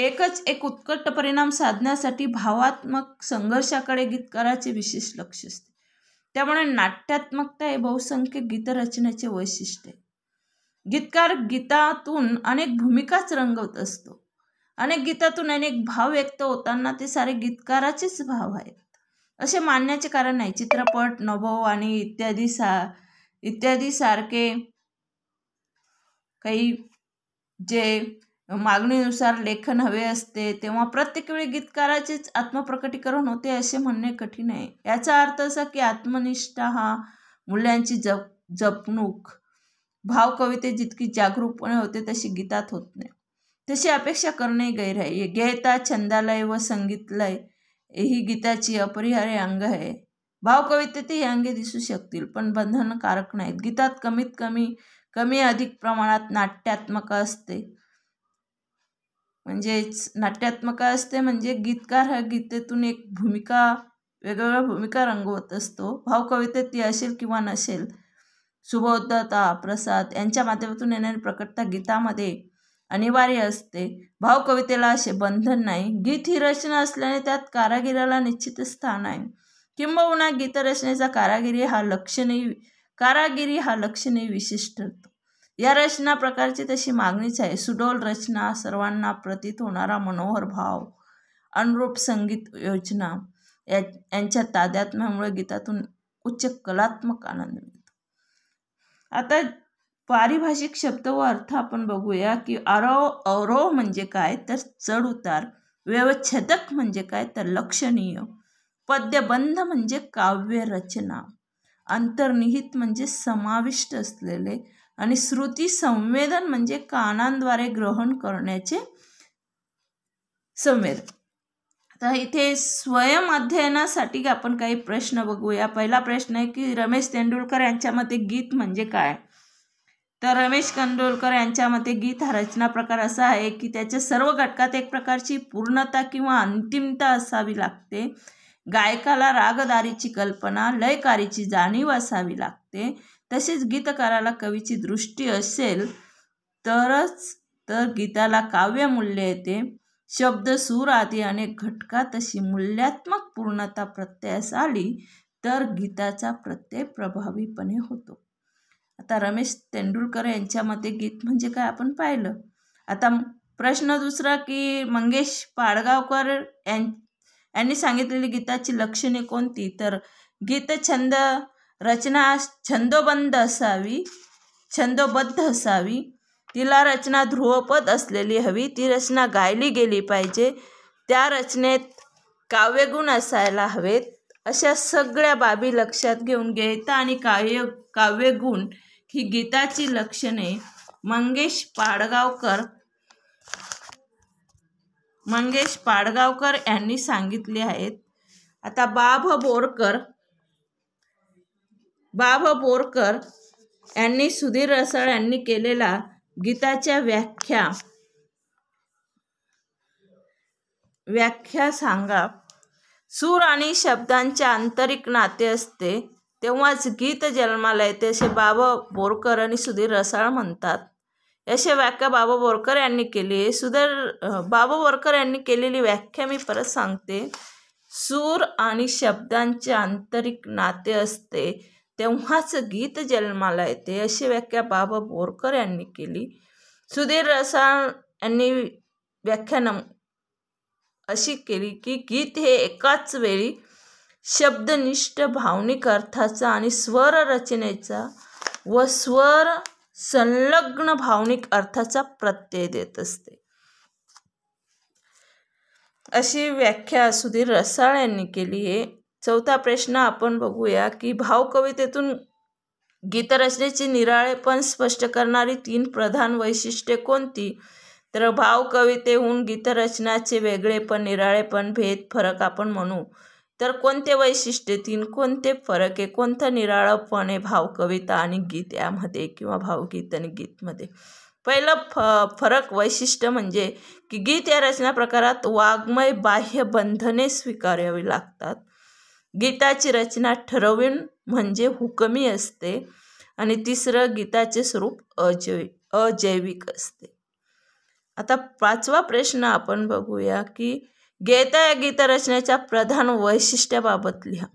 एकच एक उत्कट परिणाम साधण्यासाठी भावात्मक संघर्षाकडे गीतकाराचे विशेष लक्ष असते त्यामुळे नाट्यात्मकता हे बहुसंख्य गीतरचनेचे वैशिष्ट्य आहे गीतकार गीतातून अनेक भूमिकाच रंगवत असतो अनेक गीतातून अनेक भाव व्यक्त होताना ते सारे गीतकाराचेच भाव आहेत असे मानण्याचे कारण नाही चित्रपट नभव आणि इत्यादी सा इत्यादी सारखे काही जे मागणीनुसार लेखन हवे असते तेव्हा प्रत्येक वेळी गीतकाराचेच आत्मप्रकटीकरण होते असे म्हणणे कठीण आहे याचा अर्थ असा की आत्मनिष्ठा हा मूल्यांची जप जपणूक भाव कविते जितकी जागरूकपणे होते तशी गीतात होत नाही तशी अपेक्षा करणे गैर आहे गेयता छंदालय व संगीतलय ही गीताची अपरिहार्य अंग आहे भाव कवितेत हे अंगे दिसू शकतील पण बंधनकारक नाहीत गीतात कमीत कमी कमी अधिक प्रमाणात नाट्यात्मक असते म्हणजेच नाट्यात्मक असते म्हणजे गीतकार हा गीतेतून एक भूमिका वेगवेगळ्या भूमिका रंगवत असतो भावकवितेत ती असेल किंवा नसेल सुबोधता प्रसाद यांच्या माध्यमातून येणारी प्रकटता गीतामध्ये अनिवार्य असते भावकवितेला असे बंधन नाही गीत ही रचना असल्याने त्यात कारागिराला निश्चित स्थान आहे किंबहुना गीतरचनेचा कारागिरी हा लक्षणीय कारागिरी हा लक्षणीय विशिष्ट या रचना प्रकारची तशी मागणीच आहे सुडोल रचना सर्वांना प्रतीत होणारा मनोहर भाव अनुरूप संगीत योजना यांच्या तादात्म्यामुळे गीतातून उच्च कलात्मक आनंद मिळतो आता पारिभाषिक शब्द व अर्थ आपण बघूया की आरोह अवरोह म्हणजे काय तर चढ उतार व्यवच्छेदक म्हणजे काय तर लक्षणीय पद्यबंध म्हणजे काव्य रचना अंतर्निहित म्हणजे समाविष्ट असलेले आणि श्रुती संवेदन म्हणजे कानांद्वारे ग्रहण करण्याचे संवेदन तर इथे स्वयं अध्ययनासाठी आपण काही प्रश्न बघूया पहिला प्रश्न आहे की रमेश तेंडुलकर यांच्या मते गीत म्हणजे काय तर रमेश तेंडुलकर यांच्या मते गीत हा रचना प्रकार असा आहे की त्याच्या सर्व घटकात एक प्रकारची पूर्णता किंवा अंतिमता असावी लागते गायकाला रागदारीची कल्पना लयकारीची जाणीव असावी लागते तसेच गीतकाराला कवीची दृष्टी असेल तरच तर गीताला काव्यमूल्य येते शब्द सूर आदी अनेक घटकात अशी मूल्यात्मक पूर्णता प्रत्ययास आली तर गीताचा प्रत्यय प्रभावीपणे होतो आता रमेश तेंडुलकर यांच्या मते गीत म्हणजे काय आपण पाहिलं आता प्रश्न दुसरा की मंगेश पाडगावकर यां यांनी सांगितलेली गीताची लक्षणे कोणती तर गीतछंद रचना छंदोबंद असावी छंदोबद्ध असावी तिला रचना ध्रुवपद असलेली हवी ती रचना गायली गेली पाहिजे त्या रचनेत काव्यगुण असायला हवेत अशा सगळ्या बाबी लक्षात घेऊन गीता आणि काव्य काव्यगुण ही गीताची लक्षणे मंगेश पाडगावकर मंगेश पाडगावकर यांनी सांगितली आहेत आता बाभ बोरकर बाब बोरकर यांनी सुधीर रसाळ यांनी केलेला गीताच्या व्याख्या व्याख्या सांगा सूर आणि शब्दांचे आंतरिक नाते असते तेव्हाच गीत जन्माला येते असे बाबा बोरकर आणि सुधीर रसाळ म्हणतात अशी व्याख्या बाबा बोरकर यांनी केली आहे सुधीर बाबा बोरकर यांनी केलेली व्याख्या मी परत सांगते सूर आणि शब्दांचे आंतरिक नाते असते तेव्हाच गीत जन्माला येते अशी व्याख्या बाबा बोरकर यांनी केली सुधीर रसाळ यांनी व्याख्यान अशी केली की गीत हे एकाच वेळी शब्दनिष्ठ भावनिक अर्थाचा आणि स्वर रचनेचा व स्वर संलग्न भावनिक अर्थाचा प्रत्यय देत असते अशी व्याख्या सुधीर रसाळ यांनी केली आहे चौथा प्रश्न आपण बघूया की भाव भावकवितेतून गीतरचनेचे निराळेपण स्पष्ट करणारी तीन प्रधान वैशिष्ट्ये कोणती तर भाव कवितेहून गीतरचनाचे वेगळेपण निराळेपण भेद फरक आपण म्हणू तर कोणते वैशिष्ट्ये तीन कोणते फरक आहे कोणतं निराळपण आहे भाव कविता आणि गीत यामध्ये किंवा भावगीत आणि गीतमध्ये पहिलं फ फरक वैशिष्ट्य म्हणजे की गीत या रचना प्रकारात वाग्मय बाह्य बंधने स्वीकारावी लागतात गीताची रचना ठरवून म्हणजे हुकमी असते आणि तिसरं गीताचे स्वरूप अजै अजैविक असते आता पाचवा प्रश्न आपण बघूया की गीता या गीतरचनेच्या प्रधान वैशिष्ट्याबाबत लिहा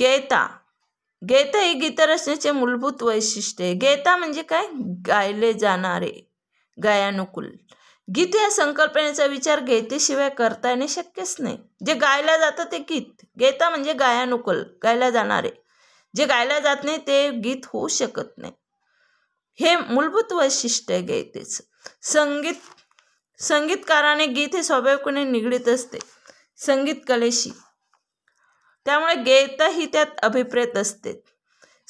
गीता गीता ही गीतरचनेचे मूलभूत वैशिष्ट्य गीता म्हणजे काय गायले जाणारे गायानुकूल गीत या संकल्पनेचा विचार गीतेशिवाय करता येणे शक्यच नाही जे गायला जातं ते गीत गीता म्हणजे गायानुकल गायला जाणारे जे गायला जात नाही ते गीत होऊ शकत नाही हे मूलभूत वैशिष्ट्य आहे गीतेचं संगीत संगीतकाराने गीत हे स्वाभाविकपणे निगडीत असते संगीत कलेशी त्यामुळे गेता ही त्यात अभिप्रेत असते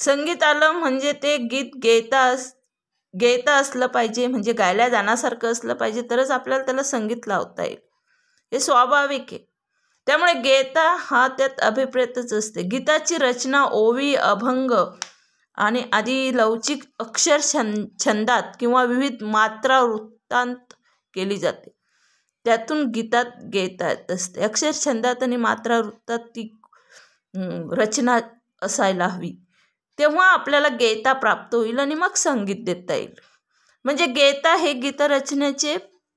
संगीत आलं म्हणजे ते गीत गेता गेतं असलं पाहिजे म्हणजे गायला जाण्यासारखं असलं पाहिजे तरच आपल्याला त्याला संगीत लावता येईल हे स्वाभाविक आहे त्यामुळे गीता हा त्यात अभिप्रेतच असते गीताची रचना ओवी अभंग आणि आधी लवचिक अक्षर छंदात किंवा विविध मात्रा वृत्तांत केली जाते त्यातून गीतात गेता येत असते अक्षर छंदात आणि मात्रा वृत्तात ती रचना असायला हवी तेव्हा आपल्याला गेता प्राप्त होईल आणि मग संगीत देता येईल म्हणजे गेता हे गीतरचनेचे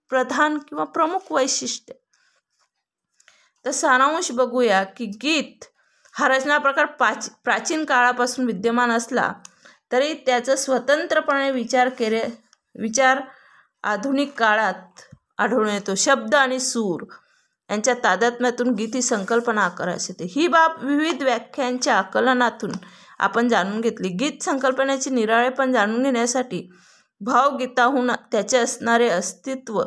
प्रधान किंवा प्रमुख वैशिष्ट्य तर सारांश बघूया की गीत हा रचना प्रकार प्राची प्राचीन काळापासून विद्यमान असला तरी त्याचा स्वतंत्रपणे विचार केले विचार आधुनिक काळात आढळून येतो शब्द आणि सूर यांच्या तादात्म्यातून गीती संकल्पना आकार येते ही बाब विविध व्याख्यांच्या आकलनातून आपण जाणून घेतली गीत संकल्पनेचे पण जाणून घेण्यासाठी भावगीताहून त्याचे असणारे अस्तित्व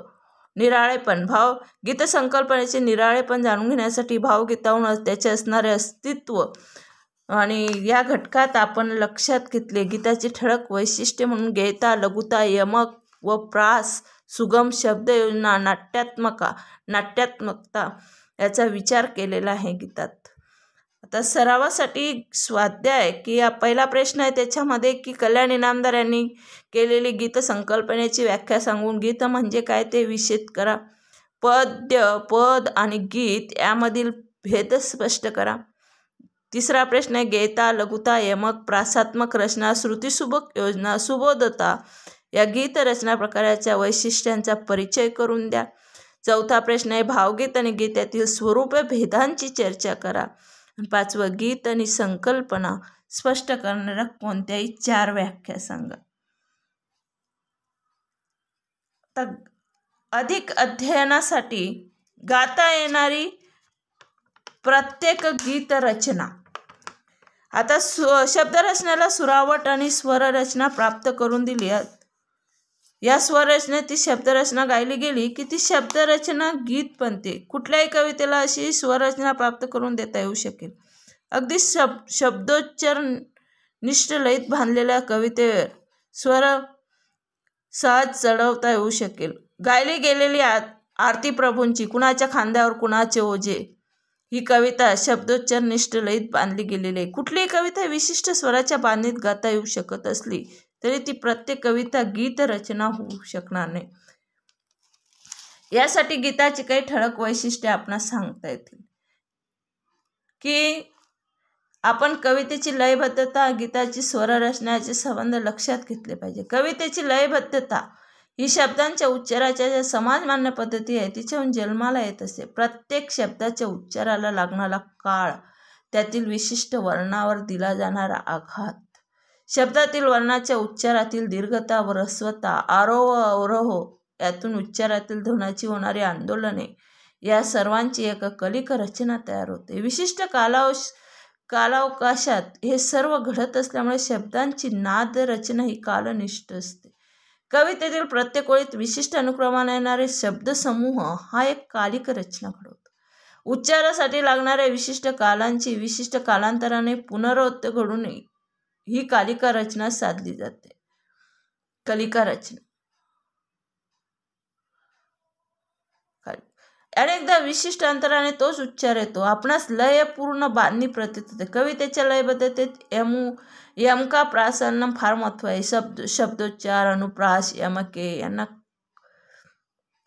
निराळेपण भाव गीत संकल्पनेचे निराळेपण जाणून घेण्यासाठी भावगीताहून त्याचे असणारे अस्तित्व आणि या घटकात आपण लक्षात घेतले गीताची ठळक वैशिष्ट्ये म्हणून गेता लघुता यमक व प्रास सुगम शब्दयोजना नाट्यात्मका नाट्यात्मकता याचा विचार केलेला आहे गीतात आता सरावासाठी स्वाध्याय की पहिला प्रश्न आहे त्याच्यामध्ये की कल्याण इनामदार यांनी केलेली गीत संकल्पनेची व्याख्या सांगून गीत म्हणजे काय ते विषित करा पद्य पद आणि गीत यामधील भेद स्पष्ट करा तिसरा प्रश्न आहे गेता लघुता यमक प्रासात्मक रचना श्रुतीसुबक योजना सुबोधता या गीत रचना प्रकाराच्या वैशिष्ट्यांचा परिचय करून द्या चौथा प्रश्न आहे भावगीत आणि गीतातील स्वरूप भेदांची चर्चा करा पाचवं गीत आणि संकल्पना स्पष्ट करणाऱ्या कोणत्याही चार व्याख्या सांगा तर अधिक अध्ययनासाठी गाता येणारी प्रत्येक गीत रचना आता सु शब्दरचनेला सुरावट आणि स्वररचना प्राप्त करून दिली या स्वरचनेत ती शब्दरचना गायली गेली की ती शब्दरचना गीत बनते कुठल्याही कवितेला अशी स्वरचना प्राप्त करून देता येऊ शकेल अगदी शब शब्दोच्चर निष्ठ बांधलेल्या कवितेवर स्वर सहज चढवता येऊ शकेल गायली गेलेली आरती प्रभूंची कुणाच्या खांद्यावर कुणाचे ओझे ही कविता शब्दोच्चार निष्ठ बांधली गेलेली आहे कुठलीही कविता विशिष्ट स्वराच्या बांधणीत गाता येऊ शकत असली तरी ती प्रत्येक कविता गीत रचना होऊ शकणार नाही यासाठी गीताची काही ठळक वैशिष्ट्ये आपण सांगता येतील की आपण कवितेची लयबद्धता गीताची स्वररचनाचे संबंध लक्षात घेतले पाहिजे कवितेची लयबद्धता ही शब्दांच्या उच्चाराच्या ज्या समाजमान्य पद्धती आहे तिच्याहून जन्माला येत असते प्रत्येक शब्दाच्या उच्चाराला लागणारा काळ त्यातील विशिष्ट वर्णावर दिला जाणारा आघात शब्दातील वर्णाच्या उच्चारातील दीर्घता व रस्वता आरोह अवरोह यातून उच्चारातील ध्वनाची होणारी आंदोलने या सर्वांची एक कलिक रचना तयार होते विशिष्ट कालावश कालावकाशात हे सर्व घडत असल्यामुळे शब्दांची नाद रचना ही कालनिष्ठ असते कवितेतील प्रत्येक ओळीत विशिष्ट अनुक्रमाने येणारे शब्दसमूह हा एक कालिक रचना घडवतो उच्चारासाठी लागणाऱ्या विशिष्ट कालांची विशिष्ट कालांतराने पुनरावृत्त घडून ही कालिका रचना साधली जाते कलिका रचना अनेकदा विशिष्ट अंतराने तोच उच्चार येतो आपणास लय पूर्ण बांधणी प्रतीत होते कवितेच्या लयबद्धतेत यमू यमका प्रासांना फार महत्व आहे शब्द शब्दोच्चार अनुप्रास यमके यांना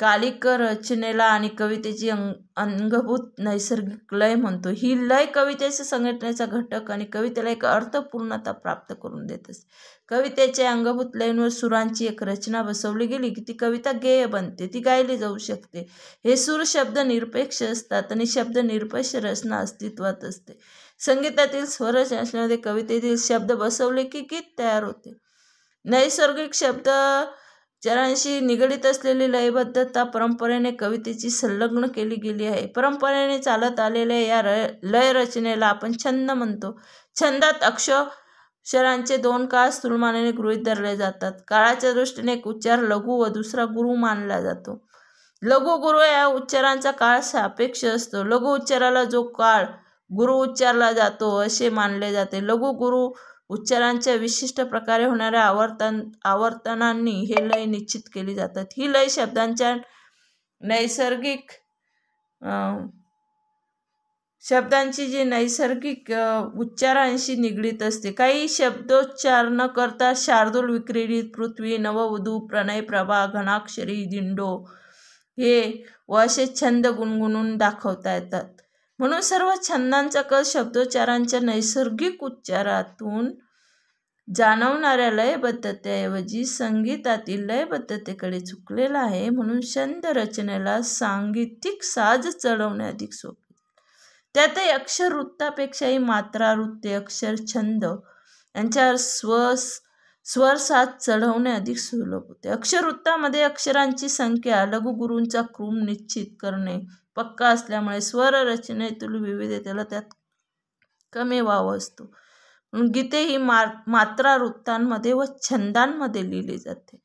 कालिक रचनेला आणि कवितेची अंग अंगभूत नैसर्गिक लय म्हणतो ही लय कवितेच्या संघटनेचा घटक आणि कवितेला एक अर्थपूर्णता प्राप्त करून देत असते कवितेच्या अंगभूत लयींवर सुरांची एक रचना बसवली गेली की ती कविता गेय बनते ती गायली जाऊ शकते हे सूर शब्द निरपेक्ष असतात आणि शब्द निरपेक्ष रचना अस्तित्वात असते संगीतातील स्वरचनामध्ये कवितेतील शब्द बसवले की गीत तयार होते नैसर्गिक शब्द चरांशी निगडीत असलेली लयबद्धता परंपरेने कवितेची संलग्न केली गेली आहे परंपरेने चालत आलेल्या या लय रचनेला आपण छंद म्हणतो छंदात अक्ष शरांचे दोन काळ स्थूलमानाने गृहीत धरले जातात काळाच्या दृष्टीने एक उच्चार लघु व दुसरा गुरु मानला जातो लघु गुरु या उच्चारांचा काळ सापेक्ष असतो लघु उच्चाराला जो काळ गुरु उच्चारला जातो असे मानले जाते लघु गुरु उच्चारांच्या विशिष्ट प्रकारे होणाऱ्या आवर्तन आवर्तनांनी हे लय निश्चित केली जातात ही लय शब्दांच्या नैसर्गिक शब्दांची जी नैसर्गिक उच्चारांशी निगडीत असते काही शब्दोच्चार न करता शार्दूल विक्रीडित पृथ्वी नववधू प्रणय प्रभा घनाक्षरी दिंडो हे व असे छंद गुणगुणून दाखवता येतात म्हणून सर्व छंदांचा कल शब्दोच्चारांच्या नैसर्गिक उच्चारातून जाणवणाऱ्या लयबद्धतेऐवजी संगीतातील लयबद्धतेकडे चुकलेला आहे म्हणून छंद रचनेला सांगीतिक साज चढवणे अधिक सोपे त्यातही अक्षर वृत्तापेक्षाही मात्रा वृत्ते अक्षर छंद यांच्यावर स्व स्वर चढवणे अधिक सुलभ होते अक्षरवृत्तामध्ये अक्षरांची संख्या लघुगुरूंचा क्रम निश्चित करणे पक्का असल्यामुळे स्वररचनेतील विविधतेला त्यात कमी वाव असतो गीते ही मा मात्रा वृत्तांमध्ये व छंदांमध्ये लिहिली जाते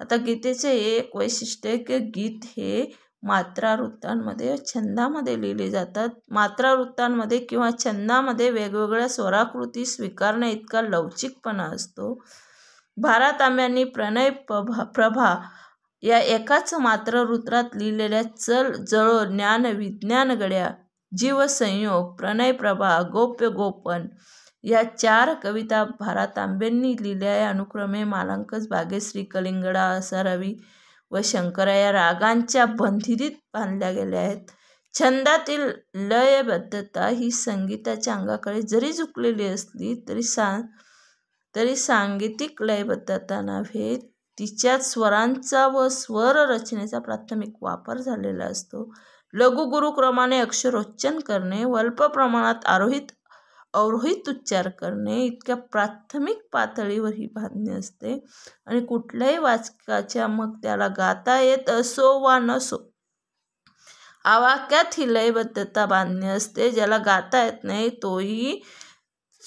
आता गीतेचे एक वैशिष्ट्य आहे की गीत हे मात्रा वृत्तांमध्ये छंदामध्ये लिहिले जातात मात्रा वृत्तांमध्ये किंवा छंदामध्ये वेगवेगळ्या स्वराकृती स्वीकारणे इतका लवचिकपणा असतो भारतांब्यांनी प्रणय प्रभा या एकाच मात्र रुद्रात लिहिलेल्या चल जळो ज्ञान विज्ञान गड्या जीवसंयोग प्रभा गोप्य गोपन या चार कविता भारा तांबेंनी लिहिल्या या अनुक्रमे मालांकच भाग्यश्री कलिंगडा रवी व शंकरा या रागांच्या बंधिरीत बांधल्या गेल्या आहेत छंदातील लयबद्धता ही संगीताच्या अंगाकडे जरी झुकलेली असली तरी सा तरी सांगीतिक लयबद्धता नव्हे तिच्यात स्वरांचा व स्वर रचनेचा प्राथमिक वापर झालेला असतो लघुगुरुक्रमाने अक्षरोच्चन करणे अल्प प्रमाणात आरोहित अवरोहित उच्चार करणे इतक्या प्राथमिक पातळीवर ही बांधणी असते आणि कुठल्याही वाचकाच्या मग त्याला गाता येत असो वा नसो आवाक्यात ही लयबद्धता बांधणी असते ज्याला गाता येत नाही तोही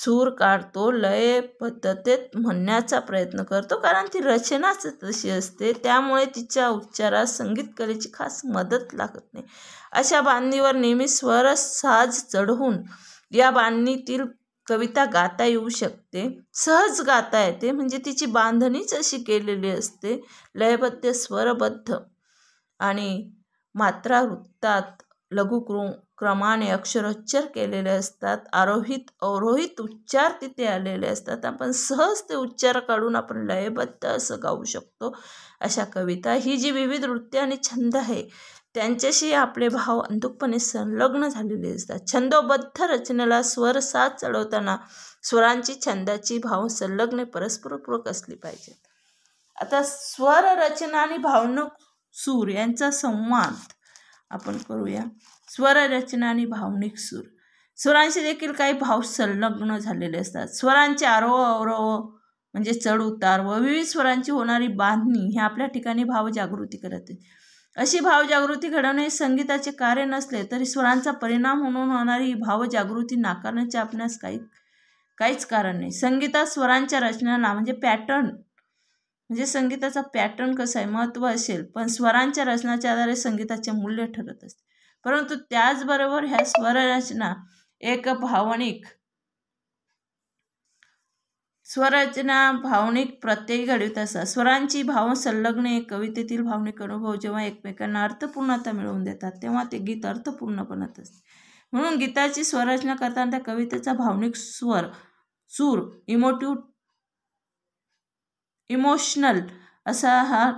सूर काढतो लय पद्धतीत म्हणण्याचा प्रयत्न करतो कारण ती रचनाच तशी असते त्यामुळे तिच्या उच्चारात संगीत कलेची खास मदत लागत नाही अशा बांधणीवर नेहमी स्वर साज चढवून या बांधणीतील कविता गाता येऊ शकते सहज गाता येते म्हणजे तिची बांधणीच अशी केलेली असते लयबद्ध स्वरबद्ध आणि मात्रा वृत्तात लघुकृ क्रमाने अक्षरोच्चार केलेले असतात आरोहित अवरोहित उच्चार तिथे आलेले असतात आपण सहज ते उच्चार काढून आपण लयबद्ध असं गाऊ शकतो अशा कविता ही जी विविध नृत्य आणि छंद आहे त्यांच्याशी आपले भाव अंधुकपणे संलग्न झालेले असतात छंदोबद्ध रचनेला स्वर साथ चढवताना स्वरांची छंदाची भाव संलग्न परस्परपूरक असली पाहिजेत आता स्वर रचना आणि भावनिक सूर यांचा संवाद आपण करूया स्वररचना आणि भावनिक सूर स्वरांशी देखील काही भाव संलग्न झालेले असतात स्वरांचे आरोह अवरोह म्हणजे चढ उतार व विविध स्वरांची होणारी बांधणी हे आपल्या ठिकाणी भावजागृती करते अशी भावजागृती घडवणे हे संगीताचे कार्य नसले तरी स्वरांचा परिणाम म्हणून होणारी भावजागृती नाकारण्याचे आपल्यास काही काहीच कारण नाही संगीतात स्वरांच्या रचनाला म्हणजे पॅटर्न म्हणजे संगीताचा पॅटर्न कसा आहे महत्त्व असेल पण स्वरांच्या रचनाच्या आधारे संगीताचे मूल्य ठरत असते परंतु त्याचबरोबर ह्या स्वररचना एक भावनिक स्वरचना भावनिक प्रत्यय घडवित असतात स्वरांची भाव संलग्ने कवितेतील भावनिक अनुभव जेव्हा एकमेकांना अर्थपूर्णता मिळवून देतात तेव्हा ते गीत अर्थपूर्ण बनत असते म्हणून गीताची स्वरचना करताना त्या कवितेचा भावनिक स्वर सूर इमोटिव इमोशनल असा हा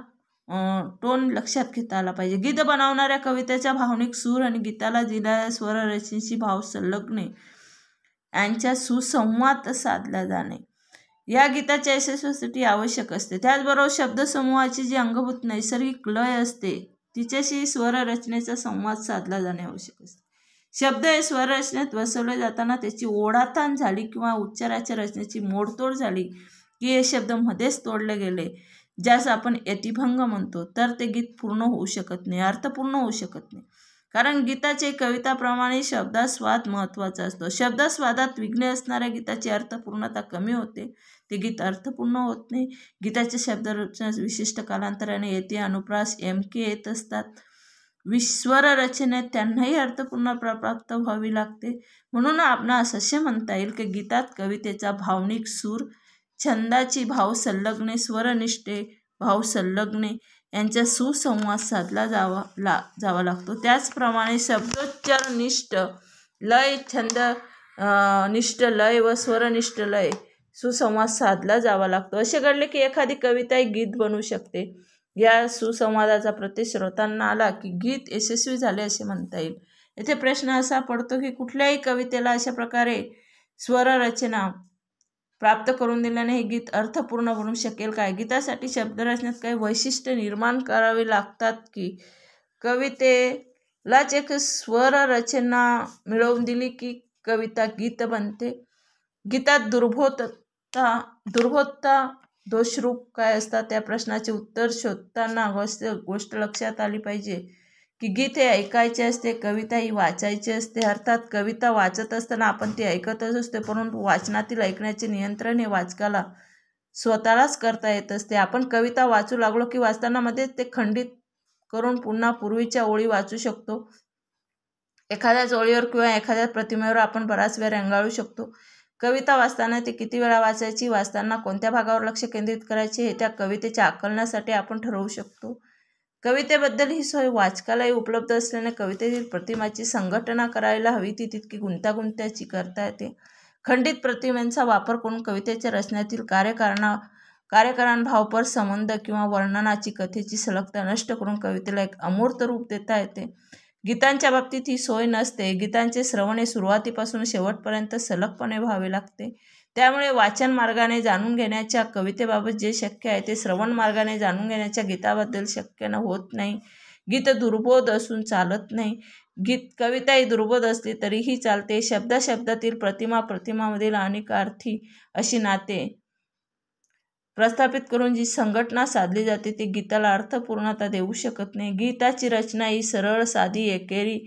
टोन लक्षात घेता आला पाहिजे गीत बनवणाऱ्या कवितेच्या भावनिक सूर आणि गीताला दिलेल्या स्वररचनेशी भाव संलग्ने यांच्या सुसंवाद साधला जाणे या गीताच्या यशस्वीसाठी आवश्यक असते त्याचबरोबर शब्दसमूहाची जी अंगभूत नैसर्गिक लय असते तिच्याशी स्वररचनेचा संवाद साधला जाणे आवश्यक असते शब्द हे स्वररचनेत वसवले जाताना त्याची ओढाताण झाली किंवा उच्चाराच्या रचनेची मोडतोड झाली की हे शब्द मध्येच तोडले गेले ज्यास आपण यतिभंग म्हणतो तर ते गीत पूर्ण होऊ शकत नाही अर्थपूर्ण होऊ शकत नाही कारण गीताचे कविताप्रमाणे शब्दास्वाद महत्त्वाचा असतो शब्दास्वादात विघ्न असणाऱ्या गीताची अर्थपूर्णता कमी होते ते गीत अर्थपूर्ण होत नाही गीताच्या शब्दरचना विशिष्ट कालांतराने येते अनुप्रास एम के येत असतात विश्वर रचनेत त्यांनाही अर्थपूर्ण प्राप्त व्हावी लागते म्हणून आपण असे म्हणता येईल की गीतात कवितेचा भावनिक सूर छंदाची भाव संलग्ने स्वरनिष्ठे भाव संलग्ने यांचा सुसंवाद साधला जावा ला जावा लागतो त्याचप्रमाणे शब्दोच्चारनिष्ठ लय छंद निष्ठ लय व स्वरनिष्ठ लय सुसंवाद साधला जावा लागतो असे घडले की एखादी कविता एक गीत बनू शकते या सुसंवादाचा प्रति श्रोतांना आला की गीत यशस्वी झाले असे म्हणता येईल येथे प्रश्न असा पडतो की कुठल्याही कवितेला अशा प्रकारे स्वररचना प्राप्त करून दिल्याने हे गीत अर्थपूर्ण बनू शकेल काय गीतासाठी शब्दरचनेत काही वैशिष्ट्य निर्माण करावे लागतात की कवितेलाच एक स्वर रचना मिळवून दिली की कविता गीत बनते गीतात दुर्भोतता दुर्भोतता दोषरूप काय असतात त्या प्रश्नाचे उत्तर शोधताना गोष्ट गोष्ट लक्षात आली पाहिजे की गीते ऐकायचे असते कविता ही वाचायची असते अर्थात कविता वाचत असताना आपण ती ऐकतच असते परंतु वाचनातील ऐकण्याचे नियंत्रण हे वाचकाला स्वतःलाच करता येत असते आपण कविता वाचू लागलो की वाचताना ते खंडित करून पुन्हा पूर्वीच्या ओळी वाचू शकतो एखाद्याच ओळीवर किंवा एखाद्या प्रतिमेवर आपण बराच वेळ रंगाळू शकतो कविता वाचताना ते किती वेळा वाचायची वाचताना कोणत्या भागावर लक्ष केंद्रित करायचे हे त्या कवितेच्या आकलनासाठी आपण ठरवू शकतो कवितेबद्दल ही सोय वाचकालाही उपलब्ध असल्याने कवितेतील प्रतिमाची संघटना करायला हवी ती तितकी गुंतागुंत्याची करता येते खंडित प्रतिमेंचा वापर करून कवितेच्या रचनेतील कार्यकारणा कार्यकारण भावपर संबंध किंवा वर्णनाची कथेची सलगता नष्ट करून कवितेला एक अमूर्त रूप देता येते गीतांच्या बाबतीत ही सोय नसते गीतांचे श्रवणे सुरुवातीपासून शेवटपर्यंत सलगपणे व्हावे लागते त्यामुळे वाचन मार्गाने जाणून घेण्याच्या कवितेबाबत जे शक्य आहे ते श्रवण मार्गाने जाणून घेण्याच्या गीताबद्दल शक्य न होत नाही गीत दुर्बोध असून चालत नाही गीत कविता ही दुर्बोध असली तरीही चालते शब्दातील प्रतिमा प्रतिमामधील अनेक अर्थी अशी नाते प्रस्थापित करून जी संघटना साधली जाते ती गीताला अर्थपूर्णता देऊ शकत नाही गीताची रचना ही सरळ साधी एकेरी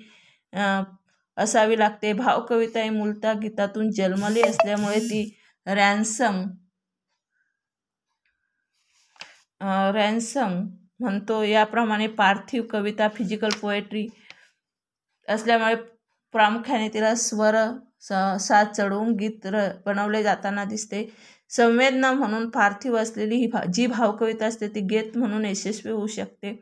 असावी लागते भावकविता ही मूलतः गीतातून जन्मली असल्यामुळे ती रॅन्सम रॅन्सम म्हणतो याप्रमाणे पार्थिव कविता फिजिकल पोएट्री असल्यामुळे प्रामुख्याने तिला स्वर स साथ चढवून गीत र बनवले जाताना दिसते संवेदना म्हणून पार्थिव असलेली ही भा जी भावकविता असते ती गीत म्हणून यशस्वी होऊ शकते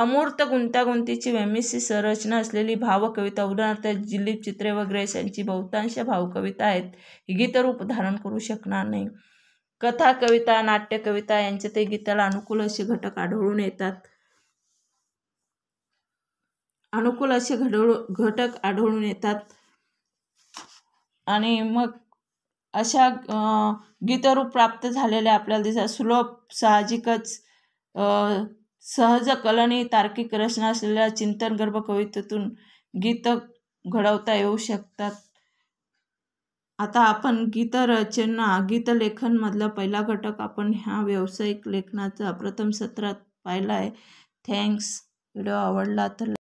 अमूर्त गुंतागुंतीची वेमिसी संरचना असलेली भावकविता उदाहरणार्थ जिलीप चित्रे वगैरे यांची बहुतांश भावकविता आहेत ही गीतरूप धारण करू शकणार नाही कथा कविता नाट्य कविता यांचे ते गीताला अनुकूल असे घटक आढळून येतात अनुकूल असे घडवू घटक आढळून येतात आणि मग अशा गीतरूप प्राप्त झालेले आपल्याला दिसतात सुलभ साहजिकच सहज कलनी तार्किक रचना असलेल्या चिंतन गर्भ कवितेतून गीत घडवता येऊ शकतात आता आपण गीतरचना गीतलेखनमधला पहिला घटक आपण ह्या व्यावसायिक लेखनाचा प्रथम सत्रात पाहिला आहे थँक्स व्हिडिओ आवडला तर